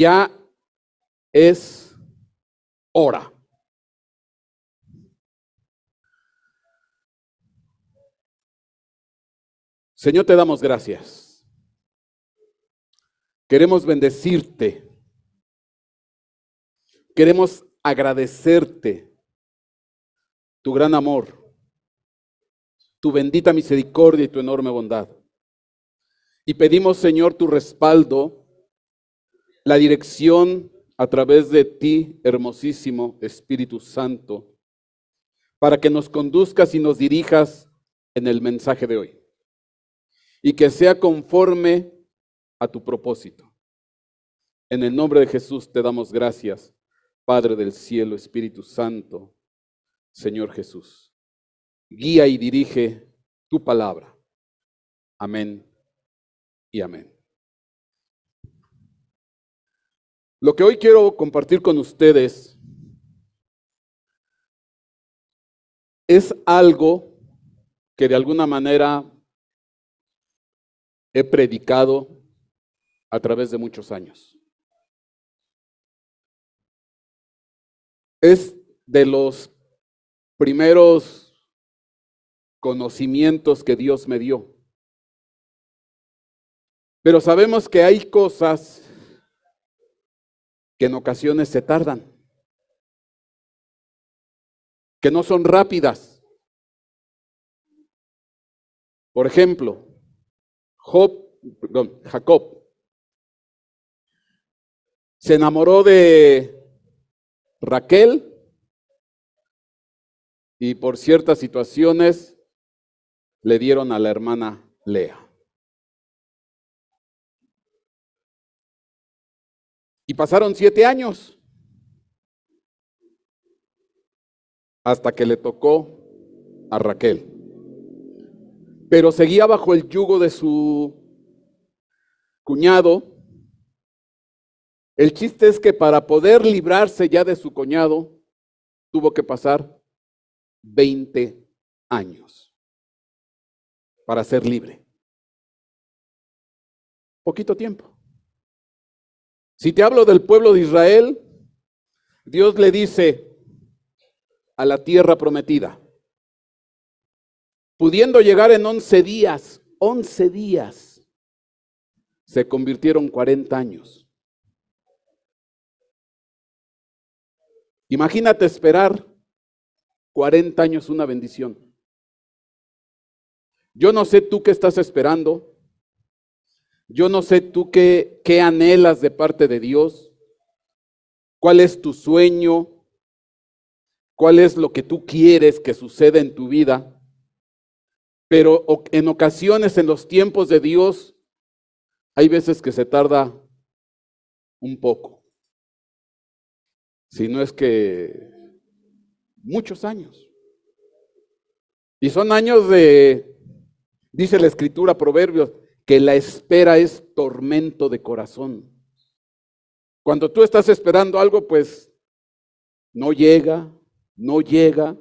ya es hora. Señor, te damos gracias. Queremos bendecirte. Queremos agradecerte tu gran amor, tu bendita misericordia y tu enorme bondad. Y pedimos, Señor, tu respaldo la dirección a través de ti, hermosísimo Espíritu Santo, para que nos conduzcas y nos dirijas en el mensaje de hoy. Y que sea conforme a tu propósito. En el nombre de Jesús te damos gracias, Padre del cielo, Espíritu Santo, Señor Jesús. Guía y dirige tu palabra. Amén y amén. Lo que hoy quiero compartir con ustedes es algo que de alguna manera he predicado a través de muchos años. Es de los primeros conocimientos que Dios me dio. Pero sabemos que hay cosas que en ocasiones se tardan, que no son rápidas. Por ejemplo, Job, Jacob se enamoró de Raquel y por ciertas situaciones le dieron a la hermana Lea. Y pasaron siete años hasta que le tocó a Raquel. Pero seguía bajo el yugo de su cuñado. El chiste es que para poder librarse ya de su cuñado, tuvo que pasar 20 años para ser libre. Poquito tiempo. Si te hablo del pueblo de Israel, Dios le dice a la tierra prometida, pudiendo llegar en 11 días, 11 días, se convirtieron 40 años. Imagínate esperar 40 años una bendición. Yo no sé tú qué estás esperando, yo no sé tú qué, qué anhelas de parte de Dios, cuál es tu sueño, cuál es lo que tú quieres que suceda en tu vida, pero en ocasiones en los tiempos de Dios hay veces que se tarda un poco, si no es que muchos años. Y son años de, dice la escritura, proverbios, que la espera es tormento de corazón. Cuando tú estás esperando algo, pues no llega, no llega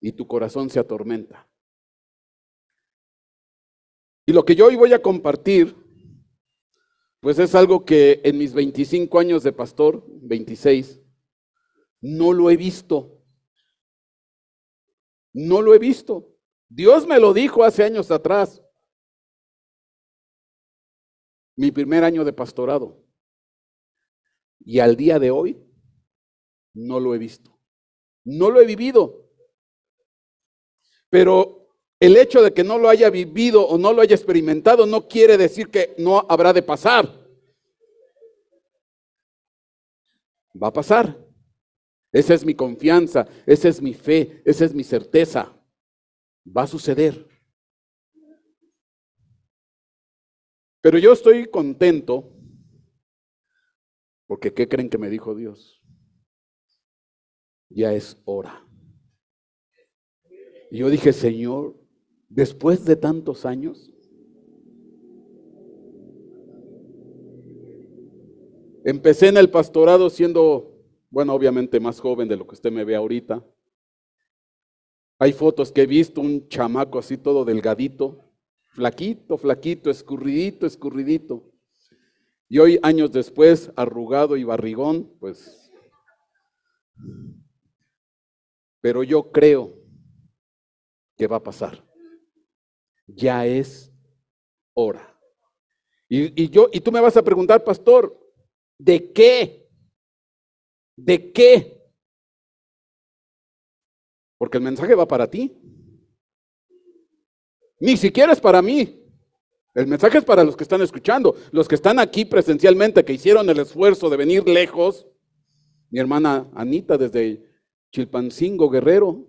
y tu corazón se atormenta. Y lo que yo hoy voy a compartir, pues es algo que en mis 25 años de pastor, 26, no lo he visto. No lo he visto. Dios me lo dijo hace años atrás mi primer año de pastorado. Y al día de hoy no lo he visto. No lo he vivido. Pero el hecho de que no lo haya vivido o no lo haya experimentado no quiere decir que no habrá de pasar. Va a pasar. Esa es mi confianza, esa es mi fe, esa es mi certeza. Va a suceder. Pero yo estoy contento porque ¿qué creen que me dijo Dios? Ya es hora. Y yo dije, Señor, después de tantos años, empecé en el pastorado siendo, bueno, obviamente más joven de lo que usted me ve ahorita. Hay fotos que he visto, un chamaco así todo delgadito, flaquito, flaquito, escurridito, escurridito. Y hoy, años después, arrugado y barrigón, pues... Pero yo creo que va a pasar. Ya es hora. Y, y yo, y tú me vas a preguntar, pastor, ¿de qué? ¿De qué? Porque el mensaje va para ti. Ni siquiera es para mí. El mensaje es para los que están escuchando, los que están aquí presencialmente, que hicieron el esfuerzo de venir lejos. Mi hermana Anita desde Chilpancingo Guerrero,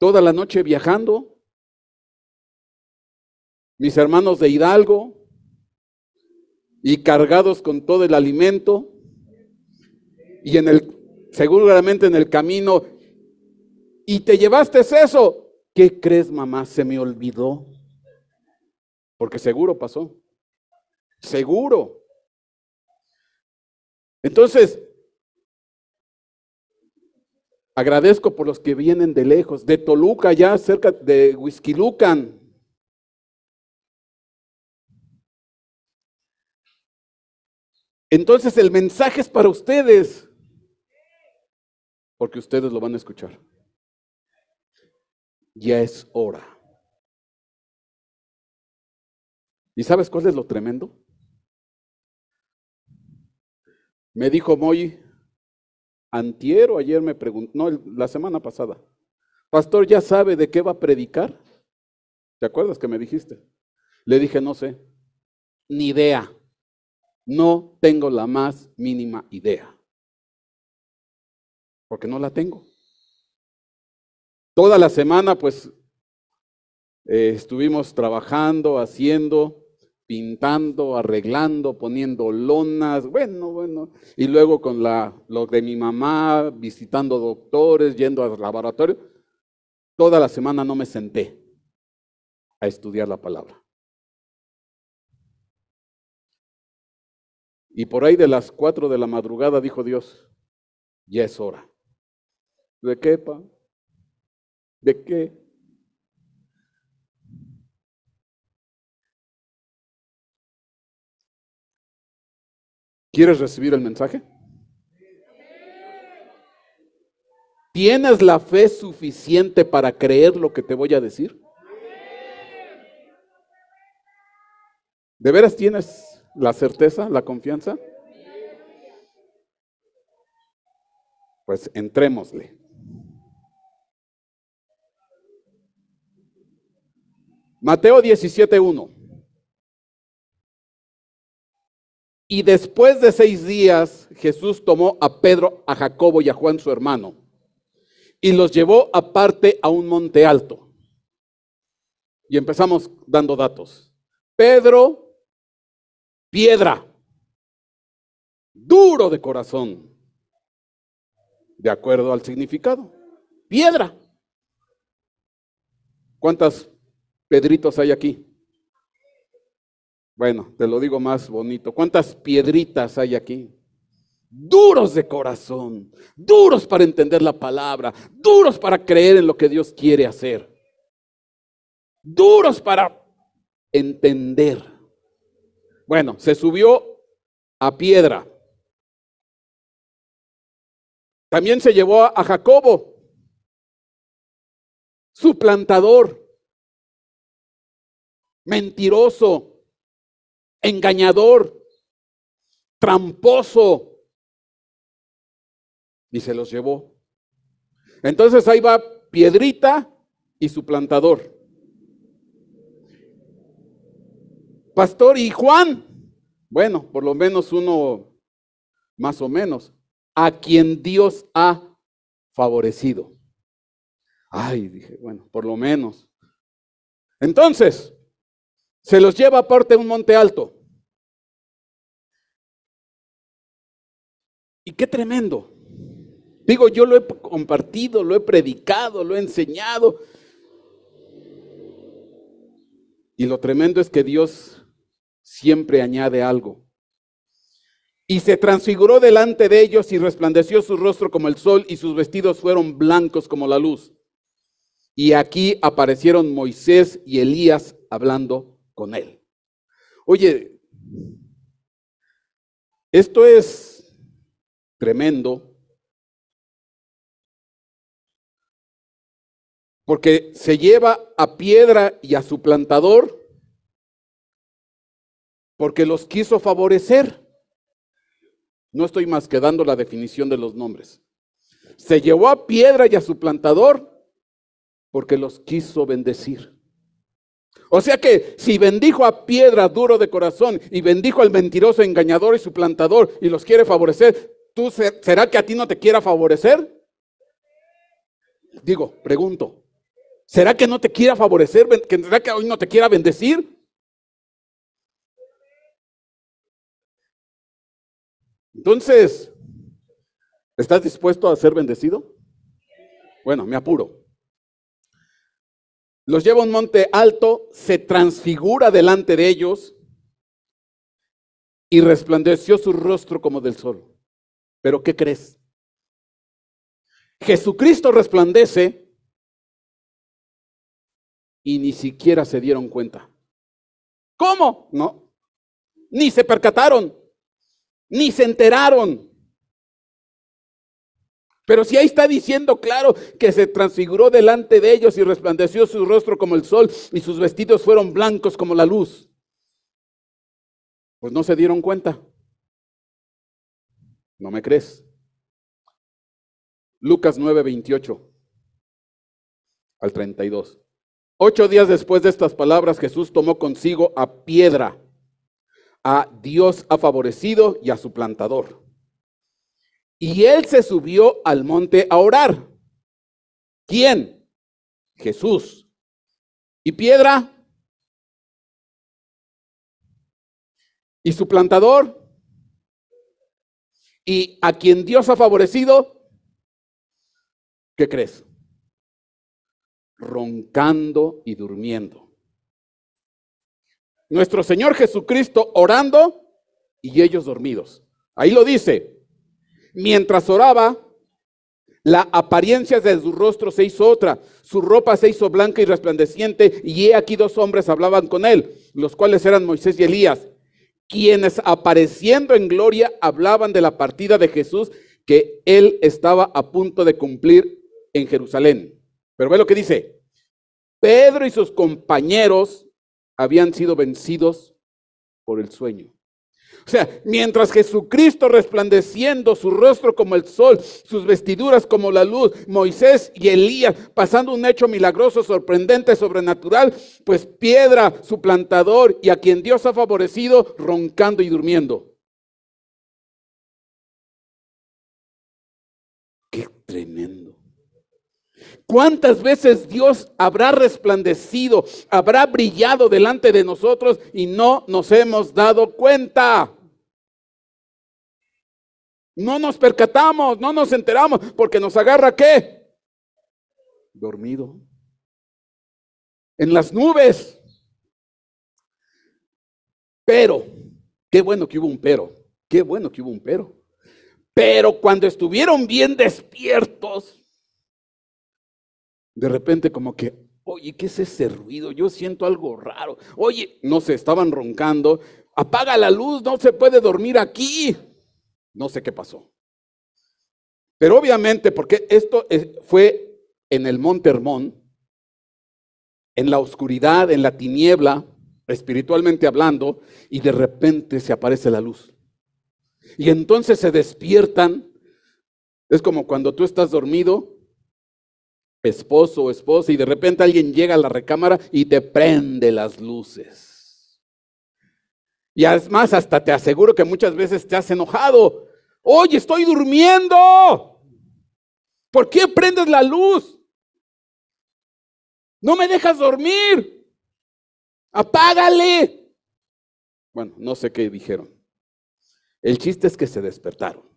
toda la noche viajando. Mis hermanos de Hidalgo y cargados con todo el alimento. Y en el, seguramente en el camino. Y te llevaste eso. ¿Qué crees, mamá? Se me olvidó. Porque seguro pasó. Seguro. Entonces, agradezco por los que vienen de lejos, de Toluca, ya cerca de Huizquilucan. Entonces el mensaje es para ustedes, porque ustedes lo van a escuchar ya es hora. ¿Y sabes cuál es lo tremendo? Me dijo Moy, antiero ayer me preguntó, no, la semana pasada, pastor, ¿ya sabe de qué va a predicar? ¿Te acuerdas que me dijiste? Le dije, no sé, ni idea, no tengo la más mínima idea, porque no la tengo. Toda la semana, pues, eh, estuvimos trabajando, haciendo, pintando, arreglando, poniendo lonas, bueno, bueno. Y luego con la, lo de mi mamá, visitando doctores, yendo al laboratorio. Toda la semana no me senté a estudiar la palabra. Y por ahí de las cuatro de la madrugada dijo Dios, ya es hora. ¿De qué, pa? ¿De qué? ¿Quieres recibir el mensaje? ¿Tienes la fe suficiente para creer lo que te voy a decir? ¿De veras tienes la certeza, la confianza? Pues entrémosle. Mateo 17.1. Y después de seis días, Jesús tomó a Pedro, a Jacobo y a Juan su hermano, y los llevó aparte a un monte alto. Y empezamos dando datos. Pedro, piedra, duro de corazón, de acuerdo al significado, piedra. ¿Cuántas pedritos hay aquí? Bueno, te lo digo más bonito. ¿Cuántas piedritas hay aquí? Duros de corazón, duros para entender la palabra, duros para creer en lo que Dios quiere hacer, duros para entender. Bueno, se subió a piedra. También se llevó a Jacobo, su plantador mentiroso, engañador, tramposo. Y se los llevó. Entonces ahí va Piedrita y su plantador. Pastor y Juan, bueno, por lo menos uno más o menos, a quien Dios ha favorecido. Ay, dije, bueno, por lo menos. Entonces, se los lleva aparte a un monte alto. Y qué tremendo. Digo, yo lo he compartido, lo he predicado, lo he enseñado. Y lo tremendo es que Dios siempre añade algo. Y se transfiguró delante de ellos y resplandeció su rostro como el sol y sus vestidos fueron blancos como la luz. Y aquí aparecieron Moisés y Elías hablando con él. Oye, esto es tremendo porque se lleva a piedra y a su plantador porque los quiso favorecer. No estoy más que dando la definición de los nombres. Se llevó a piedra y a su plantador porque los quiso bendecir. O sea que si bendijo a piedra duro de corazón y bendijo al mentiroso engañador y suplantador y los quiere favorecer, ¿tú será que a ti no te quiera favorecer? Digo, pregunto. ¿Será que no te quiera favorecer? ¿Será que hoy no te quiera bendecir? Entonces, ¿estás dispuesto a ser bendecido? Bueno, me apuro los lleva a un monte alto, se transfigura delante de ellos y resplandeció su rostro como del sol. Pero ¿qué crees? Jesucristo resplandece y ni siquiera se dieron cuenta. ¿Cómo? No. Ni se percataron, ni se enteraron. Pero si ahí está diciendo claro que se transfiguró delante de ellos y resplandeció su rostro como el sol y sus vestidos fueron blancos como la luz. Pues no se dieron cuenta. ¿No me crees? Lucas 9, 28 al 32. Ocho días después de estas palabras, Jesús tomó consigo a piedra, a Dios ha favorecido y a su plantador y él se subió al monte a orar. ¿Quién? Jesús. ¿Y piedra? ¿Y su plantador? ¿Y a quien Dios ha favorecido? ¿Qué crees? Roncando y durmiendo. Nuestro Señor Jesucristo orando y ellos dormidos. Ahí lo dice. Mientras oraba, la apariencia de su rostro se hizo otra, su ropa se hizo blanca y resplandeciente, y he aquí dos hombres hablaban con él, los cuales eran Moisés y Elías, quienes apareciendo en gloria hablaban de la partida de Jesús que él estaba a punto de cumplir en Jerusalén. Pero ve lo que dice, Pedro y sus compañeros habían sido vencidos por el sueño. O sea, mientras Jesucristo resplandeciendo su rostro como el sol, sus vestiduras como la luz, Moisés y Elías pasando un hecho milagroso, sorprendente, sobrenatural, pues piedra, su plantador y a quien Dios ha favorecido, roncando y durmiendo. ¿Cuántas veces Dios habrá resplandecido, habrá brillado delante de nosotros y no nos hemos dado cuenta? No nos percatamos, no nos enteramos, porque nos agarra qué? Dormido. En las nubes. Pero, qué bueno que hubo un pero, qué bueno que hubo un pero. Pero cuando estuvieron bien despiertos, de repente como que, oye, ¿qué es ese ruido? Yo siento algo raro. Oye, no se estaban roncando. Apaga la luz, no se puede dormir aquí. No sé qué pasó. Pero obviamente, porque esto eh, fue en el Monte Hermón, en la oscuridad, en la tiniebla, espiritualmente hablando, y de repente se aparece la luz. Y entonces se despiertan. Es como cuando tú estás dormido esposo o esposa y de repente alguien llega a la recámara y te prende las luces. Y además hasta te aseguro que muchas veces te has enojado. Oye, estoy durmiendo. ¿Por qué prendes la luz? No me dejas dormir. Apágale. Bueno, no sé qué dijeron. El chiste es que se despertaron.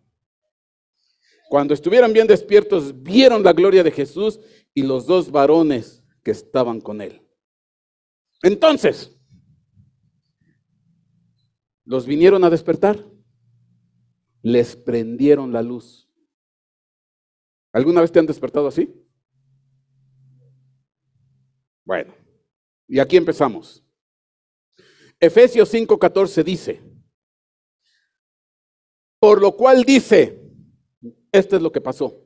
Cuando estuvieron bien despiertos, vieron la gloria de Jesús y los dos varones que estaban con él. Entonces, los vinieron a despertar, les prendieron la luz. ¿Alguna vez te han despertado así? Bueno, y aquí empezamos. Efesios 5:14 dice, por lo cual dice, esto es lo que pasó.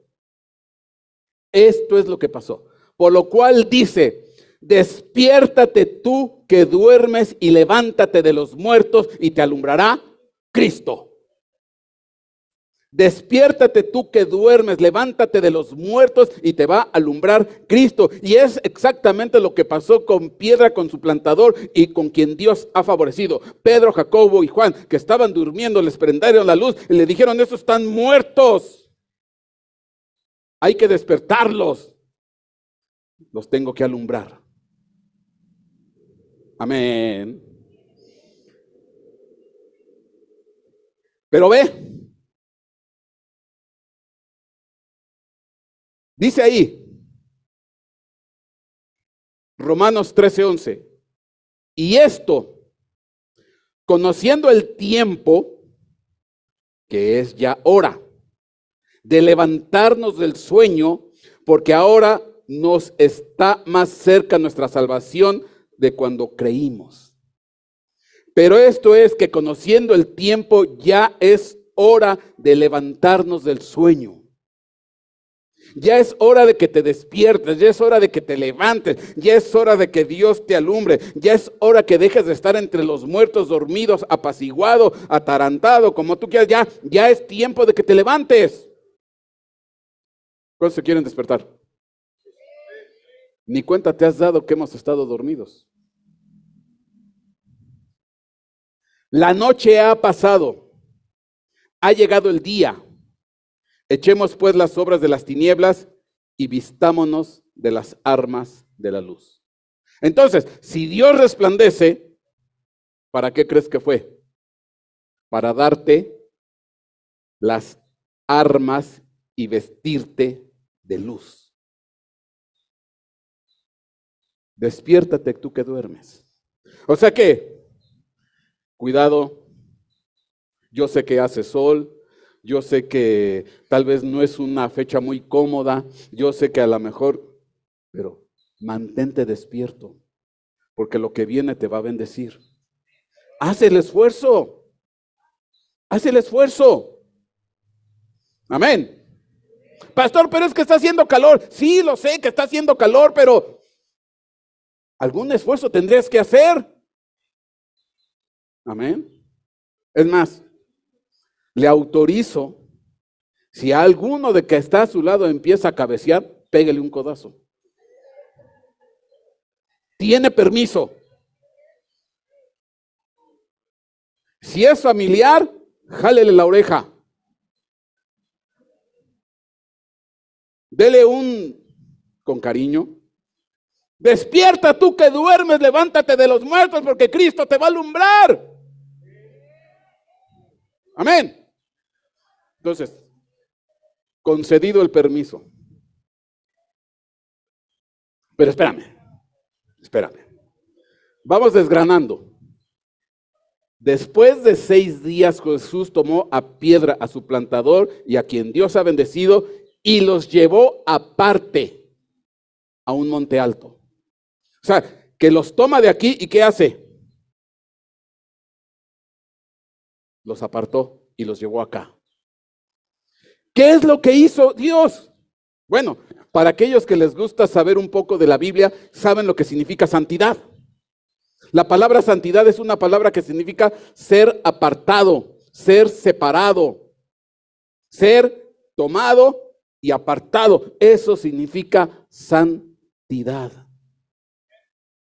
Esto es lo que pasó. Por lo cual dice, despiértate tú que duermes y levántate de los muertos y te alumbrará Cristo. Despiértate tú que duermes, levántate de los muertos y te va a alumbrar Cristo. Y es exactamente lo que pasó con piedra, con su plantador y con quien Dios ha favorecido. Pedro, Jacobo y Juan, que estaban durmiendo, les prendieron la luz y le dijeron, estos están muertos. Hay que despertarlos. Los tengo que alumbrar. Amén. Pero ve. Dice ahí, Romanos 13:11, y esto, conociendo el tiempo, que es ya hora, de levantarnos del sueño, porque ahora nos está más cerca nuestra salvación de cuando creímos. Pero esto es que conociendo el tiempo ya es hora de levantarnos del sueño. Ya es hora de que te despiertes, ya es hora de que te levantes, ya es hora de que Dios te alumbre, ya es hora que dejes de estar entre los muertos, dormidos, apaciguado, atarantado, como tú quieras, ya, ya es tiempo de que te levantes. ¿Cuántos se quieren despertar? Ni cuenta te has dado que hemos estado dormidos. La noche ha pasado, ha llegado el día. Echemos pues las obras de las tinieblas y vistámonos de las armas de la luz. Entonces, si Dios resplandece, ¿para qué crees que fue? Para darte las armas y vestirte de luz. Despiértate tú que duermes. O sea que, cuidado, yo sé que hace sol, yo sé que tal vez no es una fecha muy cómoda, yo sé que a lo mejor, pero mantente despierto, porque lo que viene te va a bendecir. Haz el esfuerzo, haz el esfuerzo. Amén. Pastor, pero es que está haciendo calor. Sí, lo sé que está haciendo calor, pero algún esfuerzo tendrías que hacer. Amén. Es más, le autorizo, si alguno de que está a su lado empieza a cabecear, pégale un codazo. Tiene permiso. Si es familiar, jálele la oreja. Dele un con cariño. Despierta tú que duermes, levántate de los muertos porque Cristo te va a alumbrar. Amén. Entonces, concedido el permiso. Pero espérame, espérame. Vamos desgranando. Después de seis días Jesús tomó a piedra a su plantador y a quien Dios ha bendecido y los llevó aparte a un monte alto. O sea, que los toma de aquí y ¿qué hace? Los apartó y los llevó acá. ¿Qué es lo que hizo Dios? Bueno, para aquellos que les gusta saber un poco de la Biblia, saben lo que significa santidad. La palabra santidad es una palabra que significa ser apartado, ser separado, ser tomado y apartado. Eso significa santidad.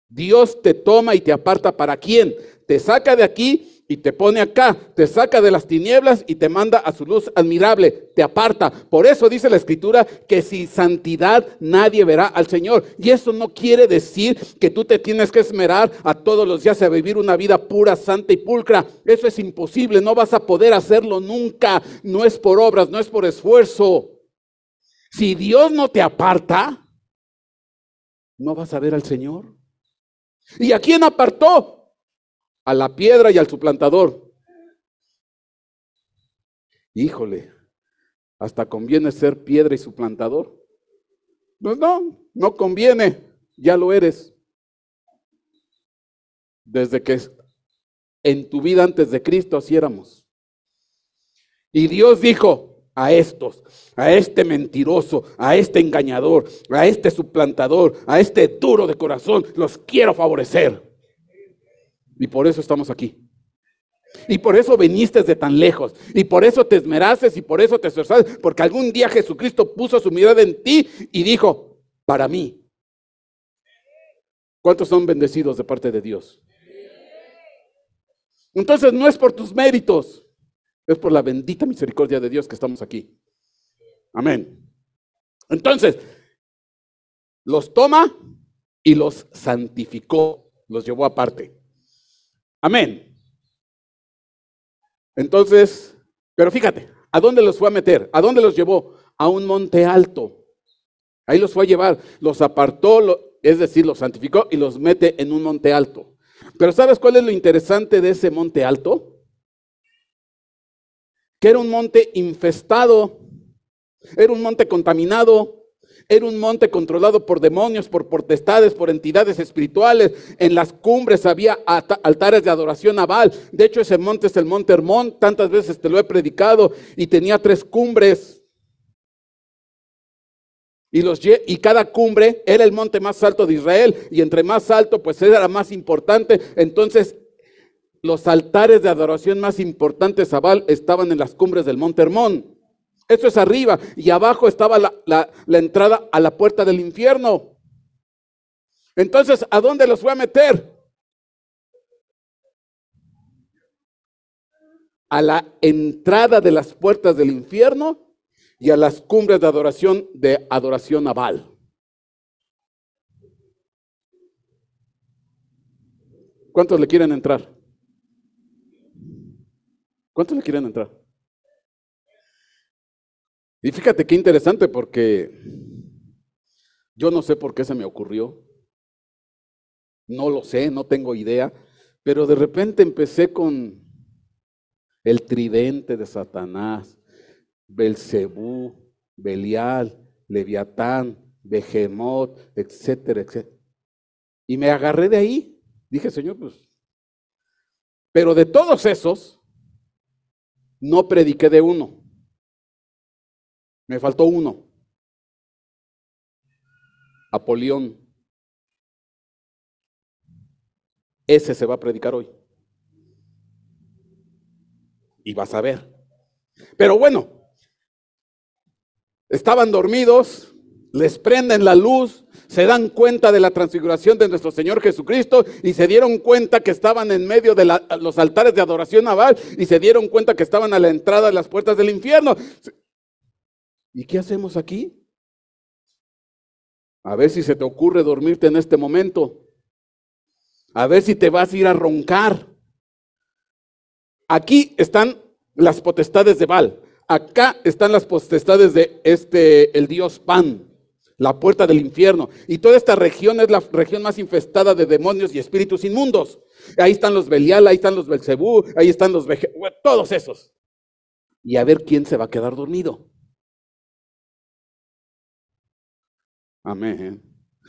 Dios te toma y te aparta para quién? Te saca de aquí y te pone acá, te saca de las tinieblas y te manda a su luz admirable, te aparta. Por eso dice la escritura que sin santidad nadie verá al Señor. Y eso no quiere decir que tú te tienes que esmerar a todos los días a vivir una vida pura, santa y pulcra. Eso es imposible, no vas a poder hacerlo nunca. No es por obras, no es por esfuerzo. Si Dios no te aparta, no vas a ver al Señor. ¿Y a quién apartó? A la piedra y al suplantador. Híjole, hasta conviene ser piedra y suplantador. No, pues no, no conviene, ya lo eres. Desde que en tu vida antes de Cristo así éramos. Y Dios dijo, a estos, a este mentiroso, a este engañador, a este suplantador, a este duro de corazón, los quiero favorecer. Y por eso estamos aquí. Y por eso viniste de tan lejos. Y por eso te esmeraces y por eso te esforzaste. Porque algún día Jesucristo puso su mirada en ti y dijo, para mí. ¿Cuántos son bendecidos de parte de Dios? Entonces no es por tus méritos. Es por la bendita misericordia de Dios que estamos aquí. Amén. Entonces, los toma y los santificó, los llevó aparte. Amén. Entonces, pero fíjate, ¿a dónde los fue a meter? ¿A dónde los llevó? A un monte alto. Ahí los fue a llevar, los apartó, es decir, los santificó y los mete en un monte alto. Pero ¿sabes cuál es lo interesante de ese monte alto? que era un monte infestado, era un monte contaminado, era un monte controlado por demonios, por potestades, por entidades espirituales. En las cumbres había altares de adoración naval. De hecho, ese monte es el monte Hermón. Tantas veces te lo he predicado y tenía tres cumbres. Y, los, y cada cumbre era el monte más alto de Israel. Y entre más alto, pues era más importante. Entonces los altares de adoración más importantes a Baal estaban en las cumbres del monte Hermón. eso es arriba. Y abajo estaba la, entrada a la puerta del infierno. Entonces, ¿a dónde los voy a meter? A la entrada de las puertas del infierno y a las cumbres de adoración de adoración a Baal. ¿Cuántos le quieren entrar? ¿Cuántos le quieren entrar? Y fíjate qué interesante porque yo no sé por qué se me ocurrió. No lo sé, no tengo idea. Pero de repente empecé con el tridente de Satanás, Belcebú, Belial, Leviatán, Behemoth, etcétera, etcétera. Y me agarré de ahí. Dije, Señor, pues. Pero de todos esos, no prediqué de uno. Me faltó uno. Apolión. Ese se va a predicar hoy. Y vas a ver. Pero bueno, estaban dormidos, les prenden la luz, se dan cuenta de la transfiguración de nuestro Señor Jesucristo y se dieron cuenta que estaban en medio de los altares de adoración naval y se dieron cuenta que estaban a la entrada de las puertas del infierno. ¿Y qué hacemos aquí? A ver si se te ocurre dormirte en este momento. A ver si te vas a ir a roncar. Aquí están las potestades de Baal. Acá están las potestades de este el dios Pan la puerta del infierno. Y toda esta región es la región más infestada de demonios y espíritus inmundos. Ahí están los Belial, ahí están los Belcebú, ahí están los todos esos. Y a ver quién se va a quedar dormido. Amén.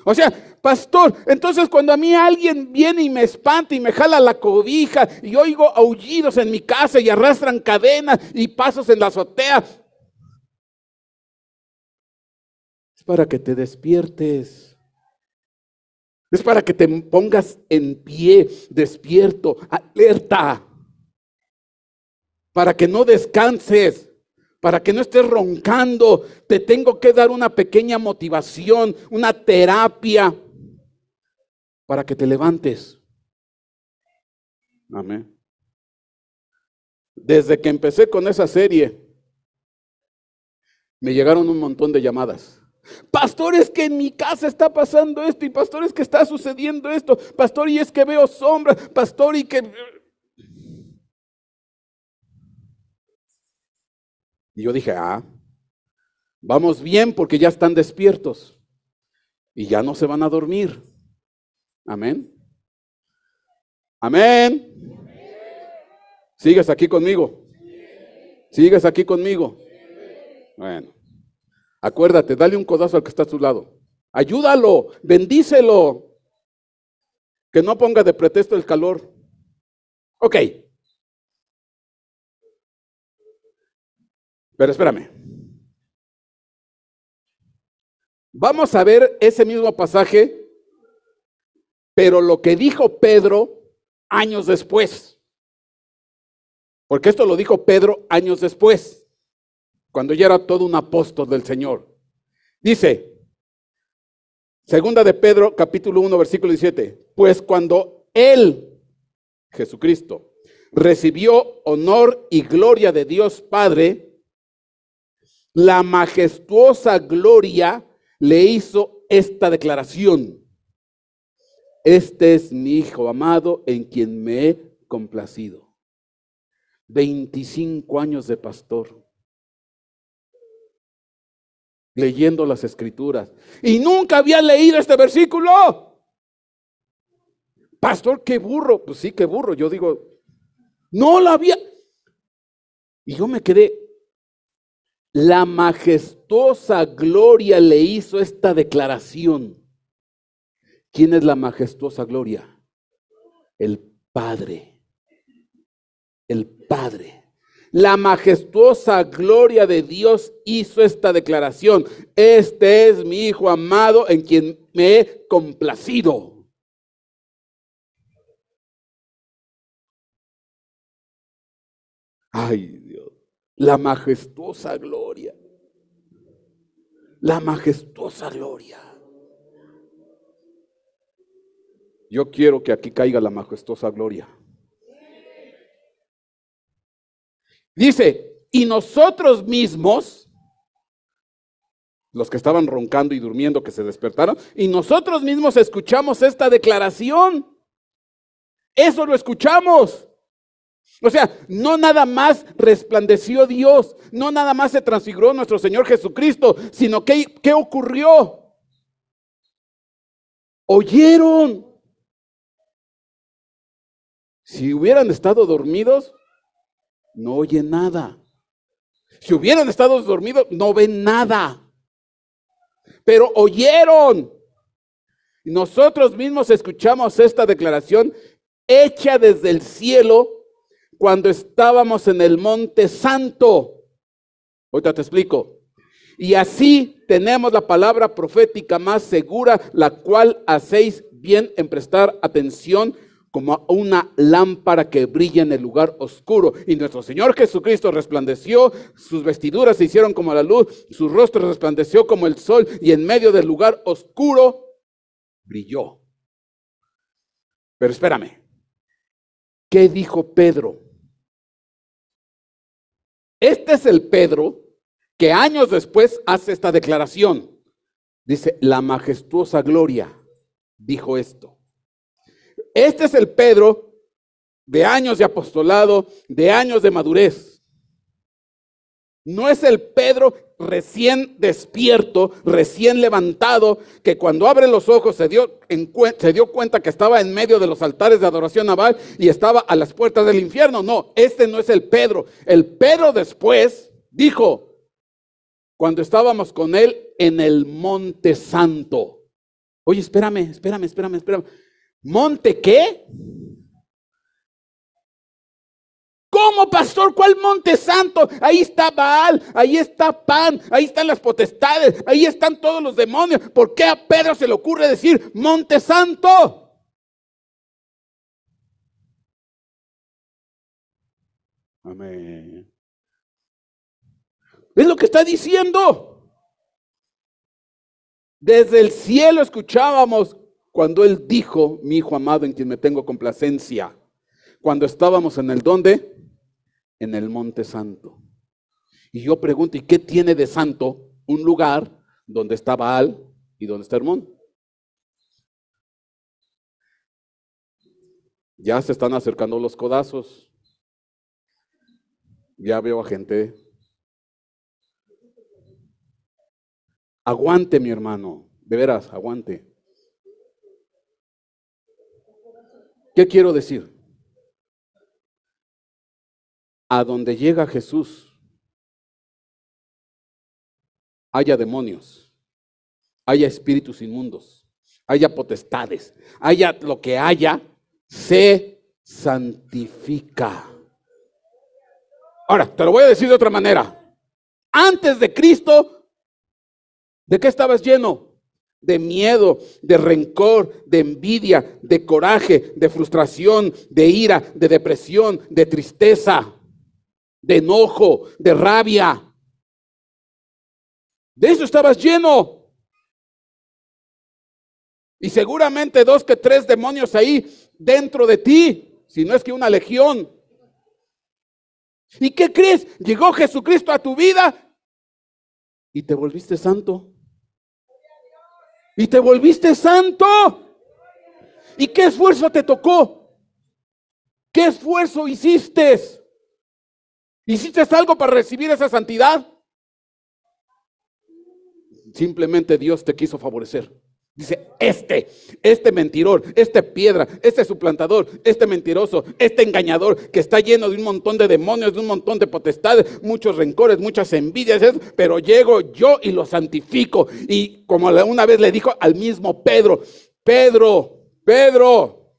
O sea, pastor, entonces cuando a mí alguien viene y me espanta y me jala la cobija y oigo aullidos en mi casa y arrastran cadenas y pasos en la azotea, para que te despiertes. Es para que te pongas en pie, despierto, alerta. Para que no descanses, para que no estés roncando. Te tengo que dar una pequeña motivación, una terapia, para que te levantes. Amén. Desde que empecé con esa serie, me llegaron un montón de llamadas. Pastores que en mi casa está pasando esto y pastores que está sucediendo esto. Pastor y es que veo sombra. Pastor y que... Y yo dije, ah, vamos bien porque ya están despiertos y ya no se van a dormir. Amén. Amén. ¿Sigues aquí conmigo? ¿Sigues aquí conmigo? Bueno. Acuérdate, dale un codazo al que está a tu lado. Ayúdalo, bendícelo. Que no ponga de pretexto el calor. Ok. Pero espérame. Vamos a ver ese mismo pasaje, pero lo que dijo Pedro años después. Porque esto lo dijo Pedro años después cuando ya era todo un apóstol del Señor. Dice, segunda de Pedro, capítulo 1, versículo 17, pues cuando Él, Jesucristo, recibió honor y gloria de Dios Padre, la majestuosa gloria le hizo esta declaración. Este es mi Hijo amado en quien me he complacido. 25 años de pastor leyendo las escrituras y nunca había leído este versículo. Pastor, qué burro. Pues sí, qué burro. Yo digo, no la había. Y yo me quedé. La majestuosa gloria le hizo esta declaración. ¿Quién es la majestuosa gloria? El Padre. El Padre la majestuosa gloria de Dios hizo esta declaración. Este es mi Hijo amado en quien me he complacido. Ay Dios, la majestuosa gloria. La majestuosa gloria. Yo quiero que aquí caiga la majestuosa gloria. Dice, y nosotros mismos, los que estaban roncando y durmiendo, que se despertaron, y nosotros mismos escuchamos esta declaración. Eso lo escuchamos. O sea, no nada más resplandeció Dios, no nada más se transfiguró nuestro Señor Jesucristo, sino que ¿qué ocurrió? Oyeron. Si hubieran estado dormidos, no oye nada. Si hubieran estado dormidos, no ven nada. Pero oyeron. Nosotros mismos escuchamos esta declaración hecha desde el cielo cuando estábamos en el monte santo. Ahorita te explico. Y así tenemos la palabra profética más segura, la cual hacéis bien en prestar atención como una lámpara que brilla en el lugar oscuro. Y nuestro Señor Jesucristo resplandeció, sus vestiduras se hicieron como la luz, su rostro resplandeció como el sol y en medio del lugar oscuro brilló. Pero espérame, ¿qué dijo Pedro? Este es el Pedro que años después hace esta declaración. Dice, la majestuosa gloria dijo esto. Este es el Pedro de años de apostolado, de años de madurez. No es el Pedro recién despierto, recién levantado, que cuando abre los ojos se dio, se dio cuenta que estaba en medio de los altares de adoración naval y estaba a las puertas del infierno. No, este no es el Pedro. El Pedro después dijo, cuando estábamos con él en el Monte Santo, oye, espérame, espérame, espérame, espérame ¿Monte qué? ¿Cómo, pastor? ¿Cuál monte santo? Ahí está Baal, ahí está Pan, ahí están las potestades, ahí están todos los demonios. ¿Por qué a Pedro se le ocurre decir monte santo? Amén. Es lo que está diciendo. Desde el cielo escuchábamos cuando él dijo, mi hijo amado en quien me tengo complacencia, cuando estábamos en el donde? En el Monte Santo. Y yo pregunto, ¿y qué tiene de santo un lugar donde está Baal y donde está Hermón? Ya se están acercando los codazos. Ya veo a gente. Aguante, mi hermano. De veras, aguante. ¿Qué quiero decir? A donde llega Jesús, haya demonios, haya espíritus inmundos, haya potestades, haya lo que haya, se santifica. Ahora, te lo voy a decir de otra manera. Antes de Cristo, ¿de qué estabas lleno? de miedo, de rencor, de envidia, de coraje, de frustración, de ira, de depresión, de tristeza, de enojo, de rabia. De eso estabas lleno. Y seguramente dos que tres demonios ahí dentro de ti, si no es que una legión. ¿Y qué crees? Llegó Jesucristo a tu vida y te volviste santo y te volviste santo. ¿Y qué esfuerzo te tocó? ¿Qué esfuerzo hiciste? ¿Hiciste algo para recibir esa santidad? Simplemente Dios te quiso favorecer. Dice, este, este mentiroso este piedra, este suplantador, este mentiroso, este engañador que está lleno de un montón de demonios, de un montón de potestades, muchos rencores, muchas envidias, pero llego yo y lo santifico. Y como una vez le dijo al mismo Pedro, Pedro, Pedro,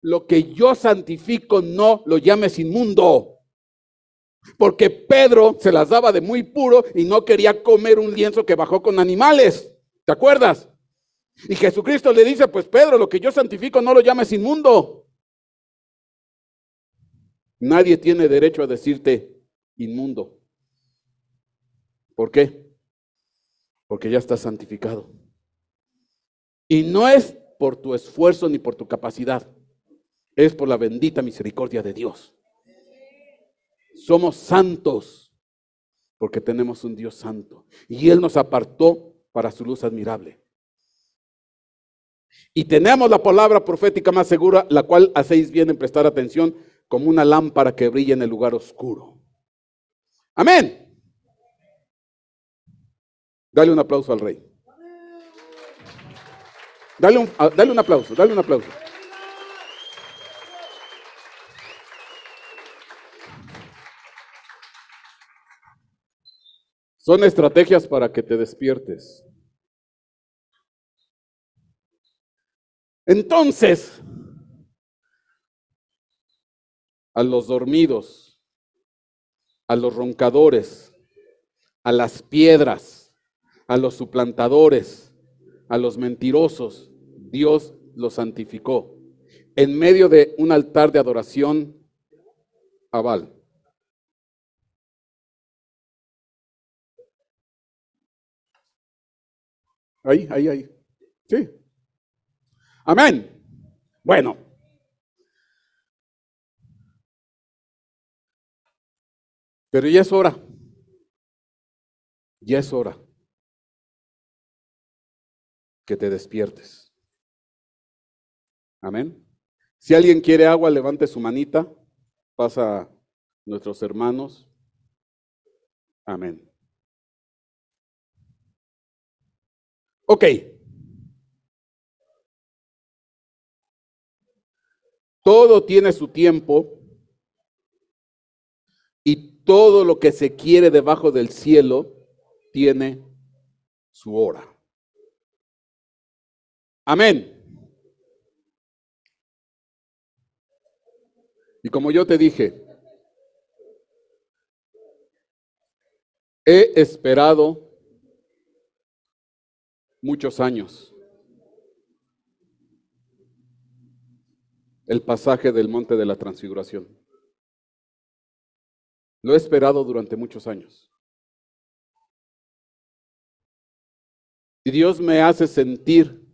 lo que yo santifico no lo llames inmundo. Porque Pedro se las daba de muy puro y no quería comer un lienzo que bajó con animales. ¿Te acuerdas? Y Jesucristo le dice, pues Pedro, lo que yo santifico no lo llames inmundo. Nadie tiene derecho a decirte inmundo. ¿Por qué? Porque ya estás santificado. Y no es por tu esfuerzo ni por tu capacidad, es por la bendita misericordia de Dios. Somos santos porque tenemos un Dios santo. Y Él nos apartó para su luz admirable. Y tenemos la palabra profética más segura, la cual hacéis bien en prestar atención como una lámpara que brilla en el lugar oscuro. Amén. Dale un aplauso al rey. Dale un, ah, dale un aplauso, dale un aplauso. Son estrategias para que te despiertes. Entonces, a los dormidos, a los roncadores, a las piedras, a los suplantadores, a los mentirosos, Dios los santificó en medio de un altar de adoración a Baal. Ahí, ahí, ahí. Sí. Amén. Bueno. Pero ya es hora. Ya es hora que te despiertes. Amén. Si alguien quiere agua, levante su manita. Pasa a nuestros hermanos. Amén. Ok. Todo tiene su tiempo y todo lo que se quiere debajo del cielo tiene su hora. Amén. Y como yo te dije, he esperado muchos años. el pasaje del monte de la transfiguración. Lo he esperado durante muchos años. Y Dios me hace sentir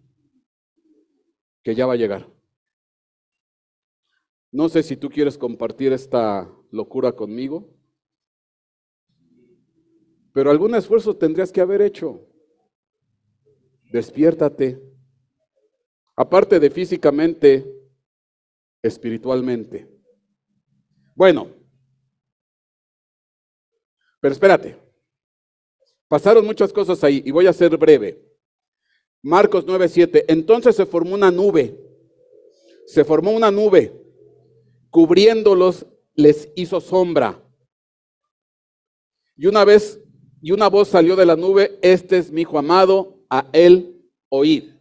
que ya va a llegar. No sé si tú quieres compartir esta locura conmigo, pero algún esfuerzo tendrías que haber hecho. Despiértate. Aparte de físicamente espiritualmente. Bueno, pero espérate. Pasaron muchas cosas ahí y voy a ser breve. Marcos 9:7. Entonces se formó una nube. Se formó una nube. Cubriéndolos les hizo sombra. Y una vez, y una voz salió de la nube, este es mi hijo amado, a él oíd.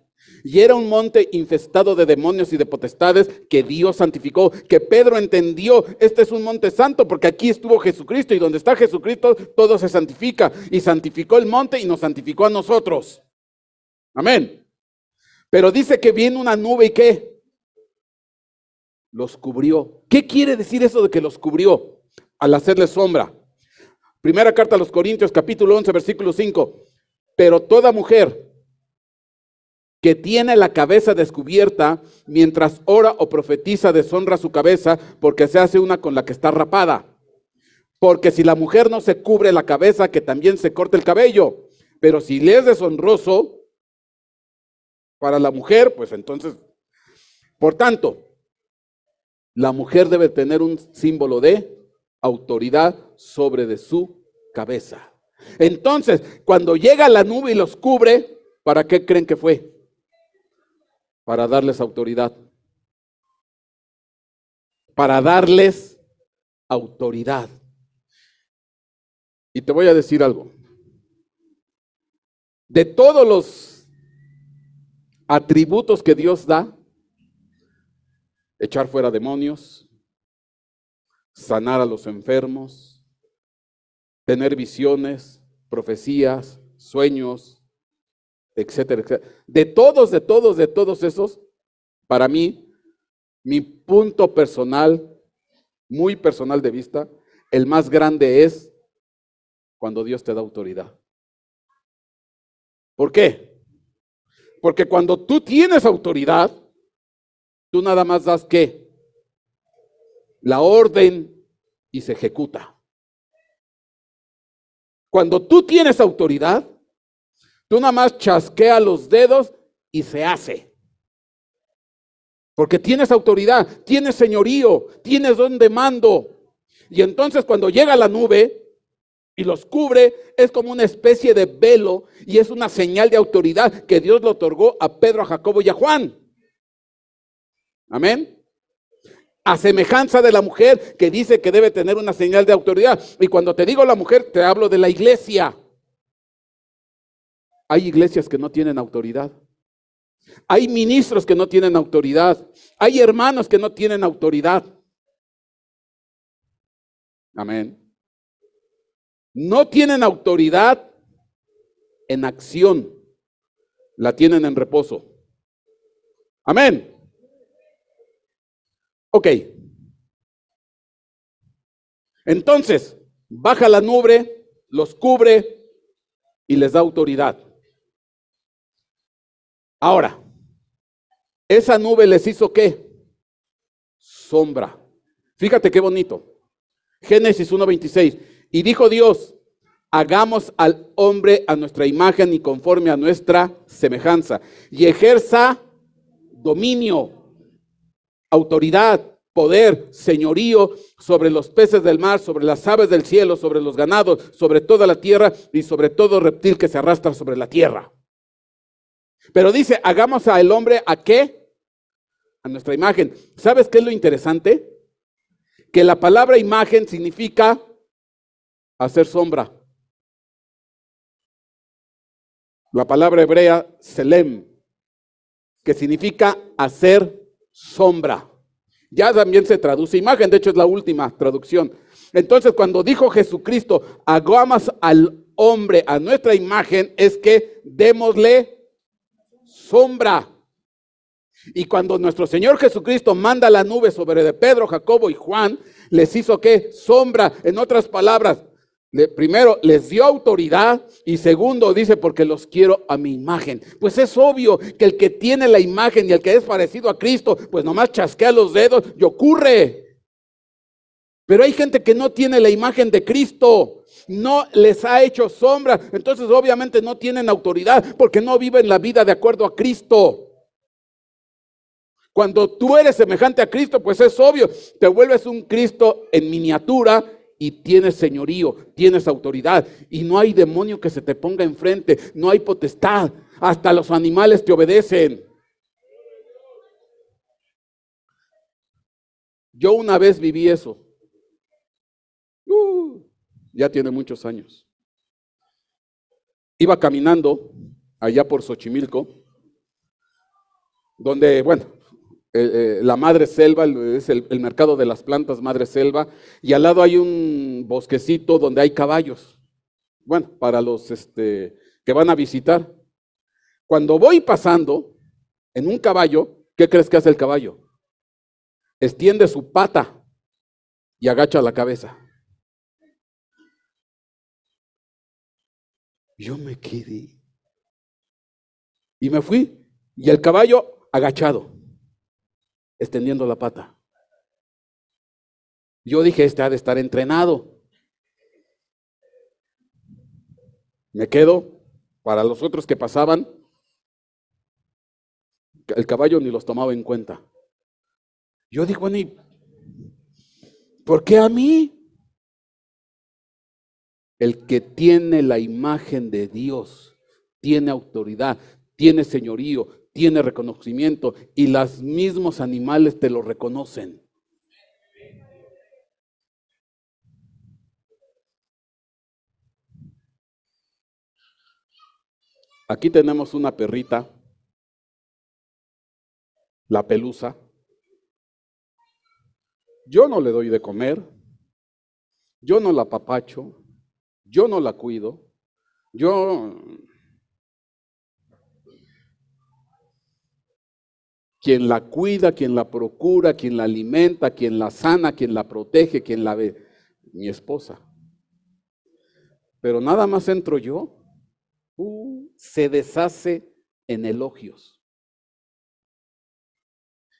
Y era un monte infestado de demonios y de potestades que Dios santificó, que Pedro entendió, este es un monte santo porque aquí estuvo Jesucristo y donde está Jesucristo todo se santifica. Y santificó el monte y nos santificó a nosotros. Amén. Pero dice que viene una nube y qué? Los cubrió. ¿Qué quiere decir eso de que los cubrió? Al hacerle sombra. Primera carta a los Corintios capítulo 11 versículo 5. Pero toda mujer que tiene la cabeza descubierta, mientras ora o profetiza, deshonra su cabeza, porque se hace una con la que está rapada. Porque si la mujer no se cubre la cabeza, que también se corte el cabello. Pero si le es deshonroso para la mujer, pues entonces... Por tanto, la mujer debe tener un símbolo de autoridad sobre de su cabeza. Entonces, cuando llega la nube y los cubre, ¿para qué creen que fue? para darles autoridad. Para darles autoridad. Y te voy a decir algo. De todos los atributos que Dios da, echar fuera demonios, sanar a los enfermos, tener visiones, profecías, sueños, etcétera, etcétera. De todos, de todos, de todos esos, para mí, mi punto personal, muy personal de vista, el más grande es cuando Dios te da autoridad. ¿Por qué? Porque cuando tú tienes autoridad, tú nada más das qué? La orden y se ejecuta. Cuando tú tienes autoridad, una más chasquea los dedos y se hace. Porque tienes autoridad, tienes señorío, tienes donde mando. Y entonces cuando llega la nube y los cubre, es como una especie de velo y es una señal de autoridad que Dios le otorgó a Pedro, a Jacobo y a Juan. Amén. A semejanza de la mujer que dice que debe tener una señal de autoridad. Y cuando te digo la mujer, te hablo de la iglesia. Hay iglesias que no tienen autoridad. Hay ministros que no tienen autoridad. Hay hermanos que no tienen autoridad. Amén. No tienen autoridad en acción. La tienen en reposo. Amén. Ok. Entonces, baja la nube, los cubre y les da autoridad. Ahora, esa nube les hizo qué? Sombra. Fíjate qué bonito. Génesis 1.26. Y dijo Dios, hagamos al hombre a nuestra imagen y conforme a nuestra semejanza. Y ejerza dominio, autoridad, poder, señorío sobre los peces del mar, sobre las aves del cielo, sobre los ganados, sobre toda la tierra y sobre todo reptil que se arrastra sobre la tierra. Pero dice, hagamos al hombre a qué? A nuestra imagen. ¿Sabes qué es lo interesante? Que la palabra imagen significa hacer sombra. La palabra hebrea selem, que significa hacer sombra. Ya también se traduce imagen, de hecho es la última traducción. Entonces cuando dijo Jesucristo, hagamos al hombre a nuestra imagen, es que démosle sombra. Y cuando nuestro Señor Jesucristo manda la nube sobre de Pedro, Jacobo y Juan, les hizo que sombra, en otras palabras, primero les dio autoridad y segundo dice porque los quiero a mi imagen. Pues es obvio que el que tiene la imagen y el que es parecido a Cristo, pues nomás chasquea los dedos y ocurre. Pero hay gente que no tiene la imagen de Cristo no les ha hecho sombra, entonces obviamente no tienen autoridad porque no viven la vida de acuerdo a Cristo. Cuando tú eres semejante a Cristo, pues es obvio, te vuelves un Cristo en miniatura y tienes señorío, tienes autoridad y no hay demonio que se te ponga enfrente, no hay potestad, hasta los animales te obedecen. Yo una vez viví eso ya tiene muchos años. Iba caminando allá por Xochimilco, donde, bueno, eh, eh, la madre selva, es el, mercado de las plantas madre selva, y al lado hay un bosquecito donde hay caballos. Bueno, para los este, que van a visitar. Cuando voy pasando en un caballo, ¿qué crees que hace el caballo? Extiende su pata y agacha la cabeza. Yo me quedé. Y me fui. Y el caballo agachado, extendiendo la pata. Yo dije, este ha de estar entrenado. Me quedo para los otros que pasaban. El caballo ni los tomaba en cuenta. Yo dije, bueno, ¿y por qué a mí? El que tiene la imagen de Dios tiene autoridad, tiene señorío, tiene reconocimiento y los mismos animales te lo reconocen. Aquí tenemos una perrita, la pelusa. Yo no le doy de comer, yo no la papacho, yo no la cuido. Yo... Quien la cuida, quien la procura, quien la alimenta, quien la sana, quien la protege, quien la ve. Mi esposa. Pero nada más entro yo. Uh, se deshace en elogios.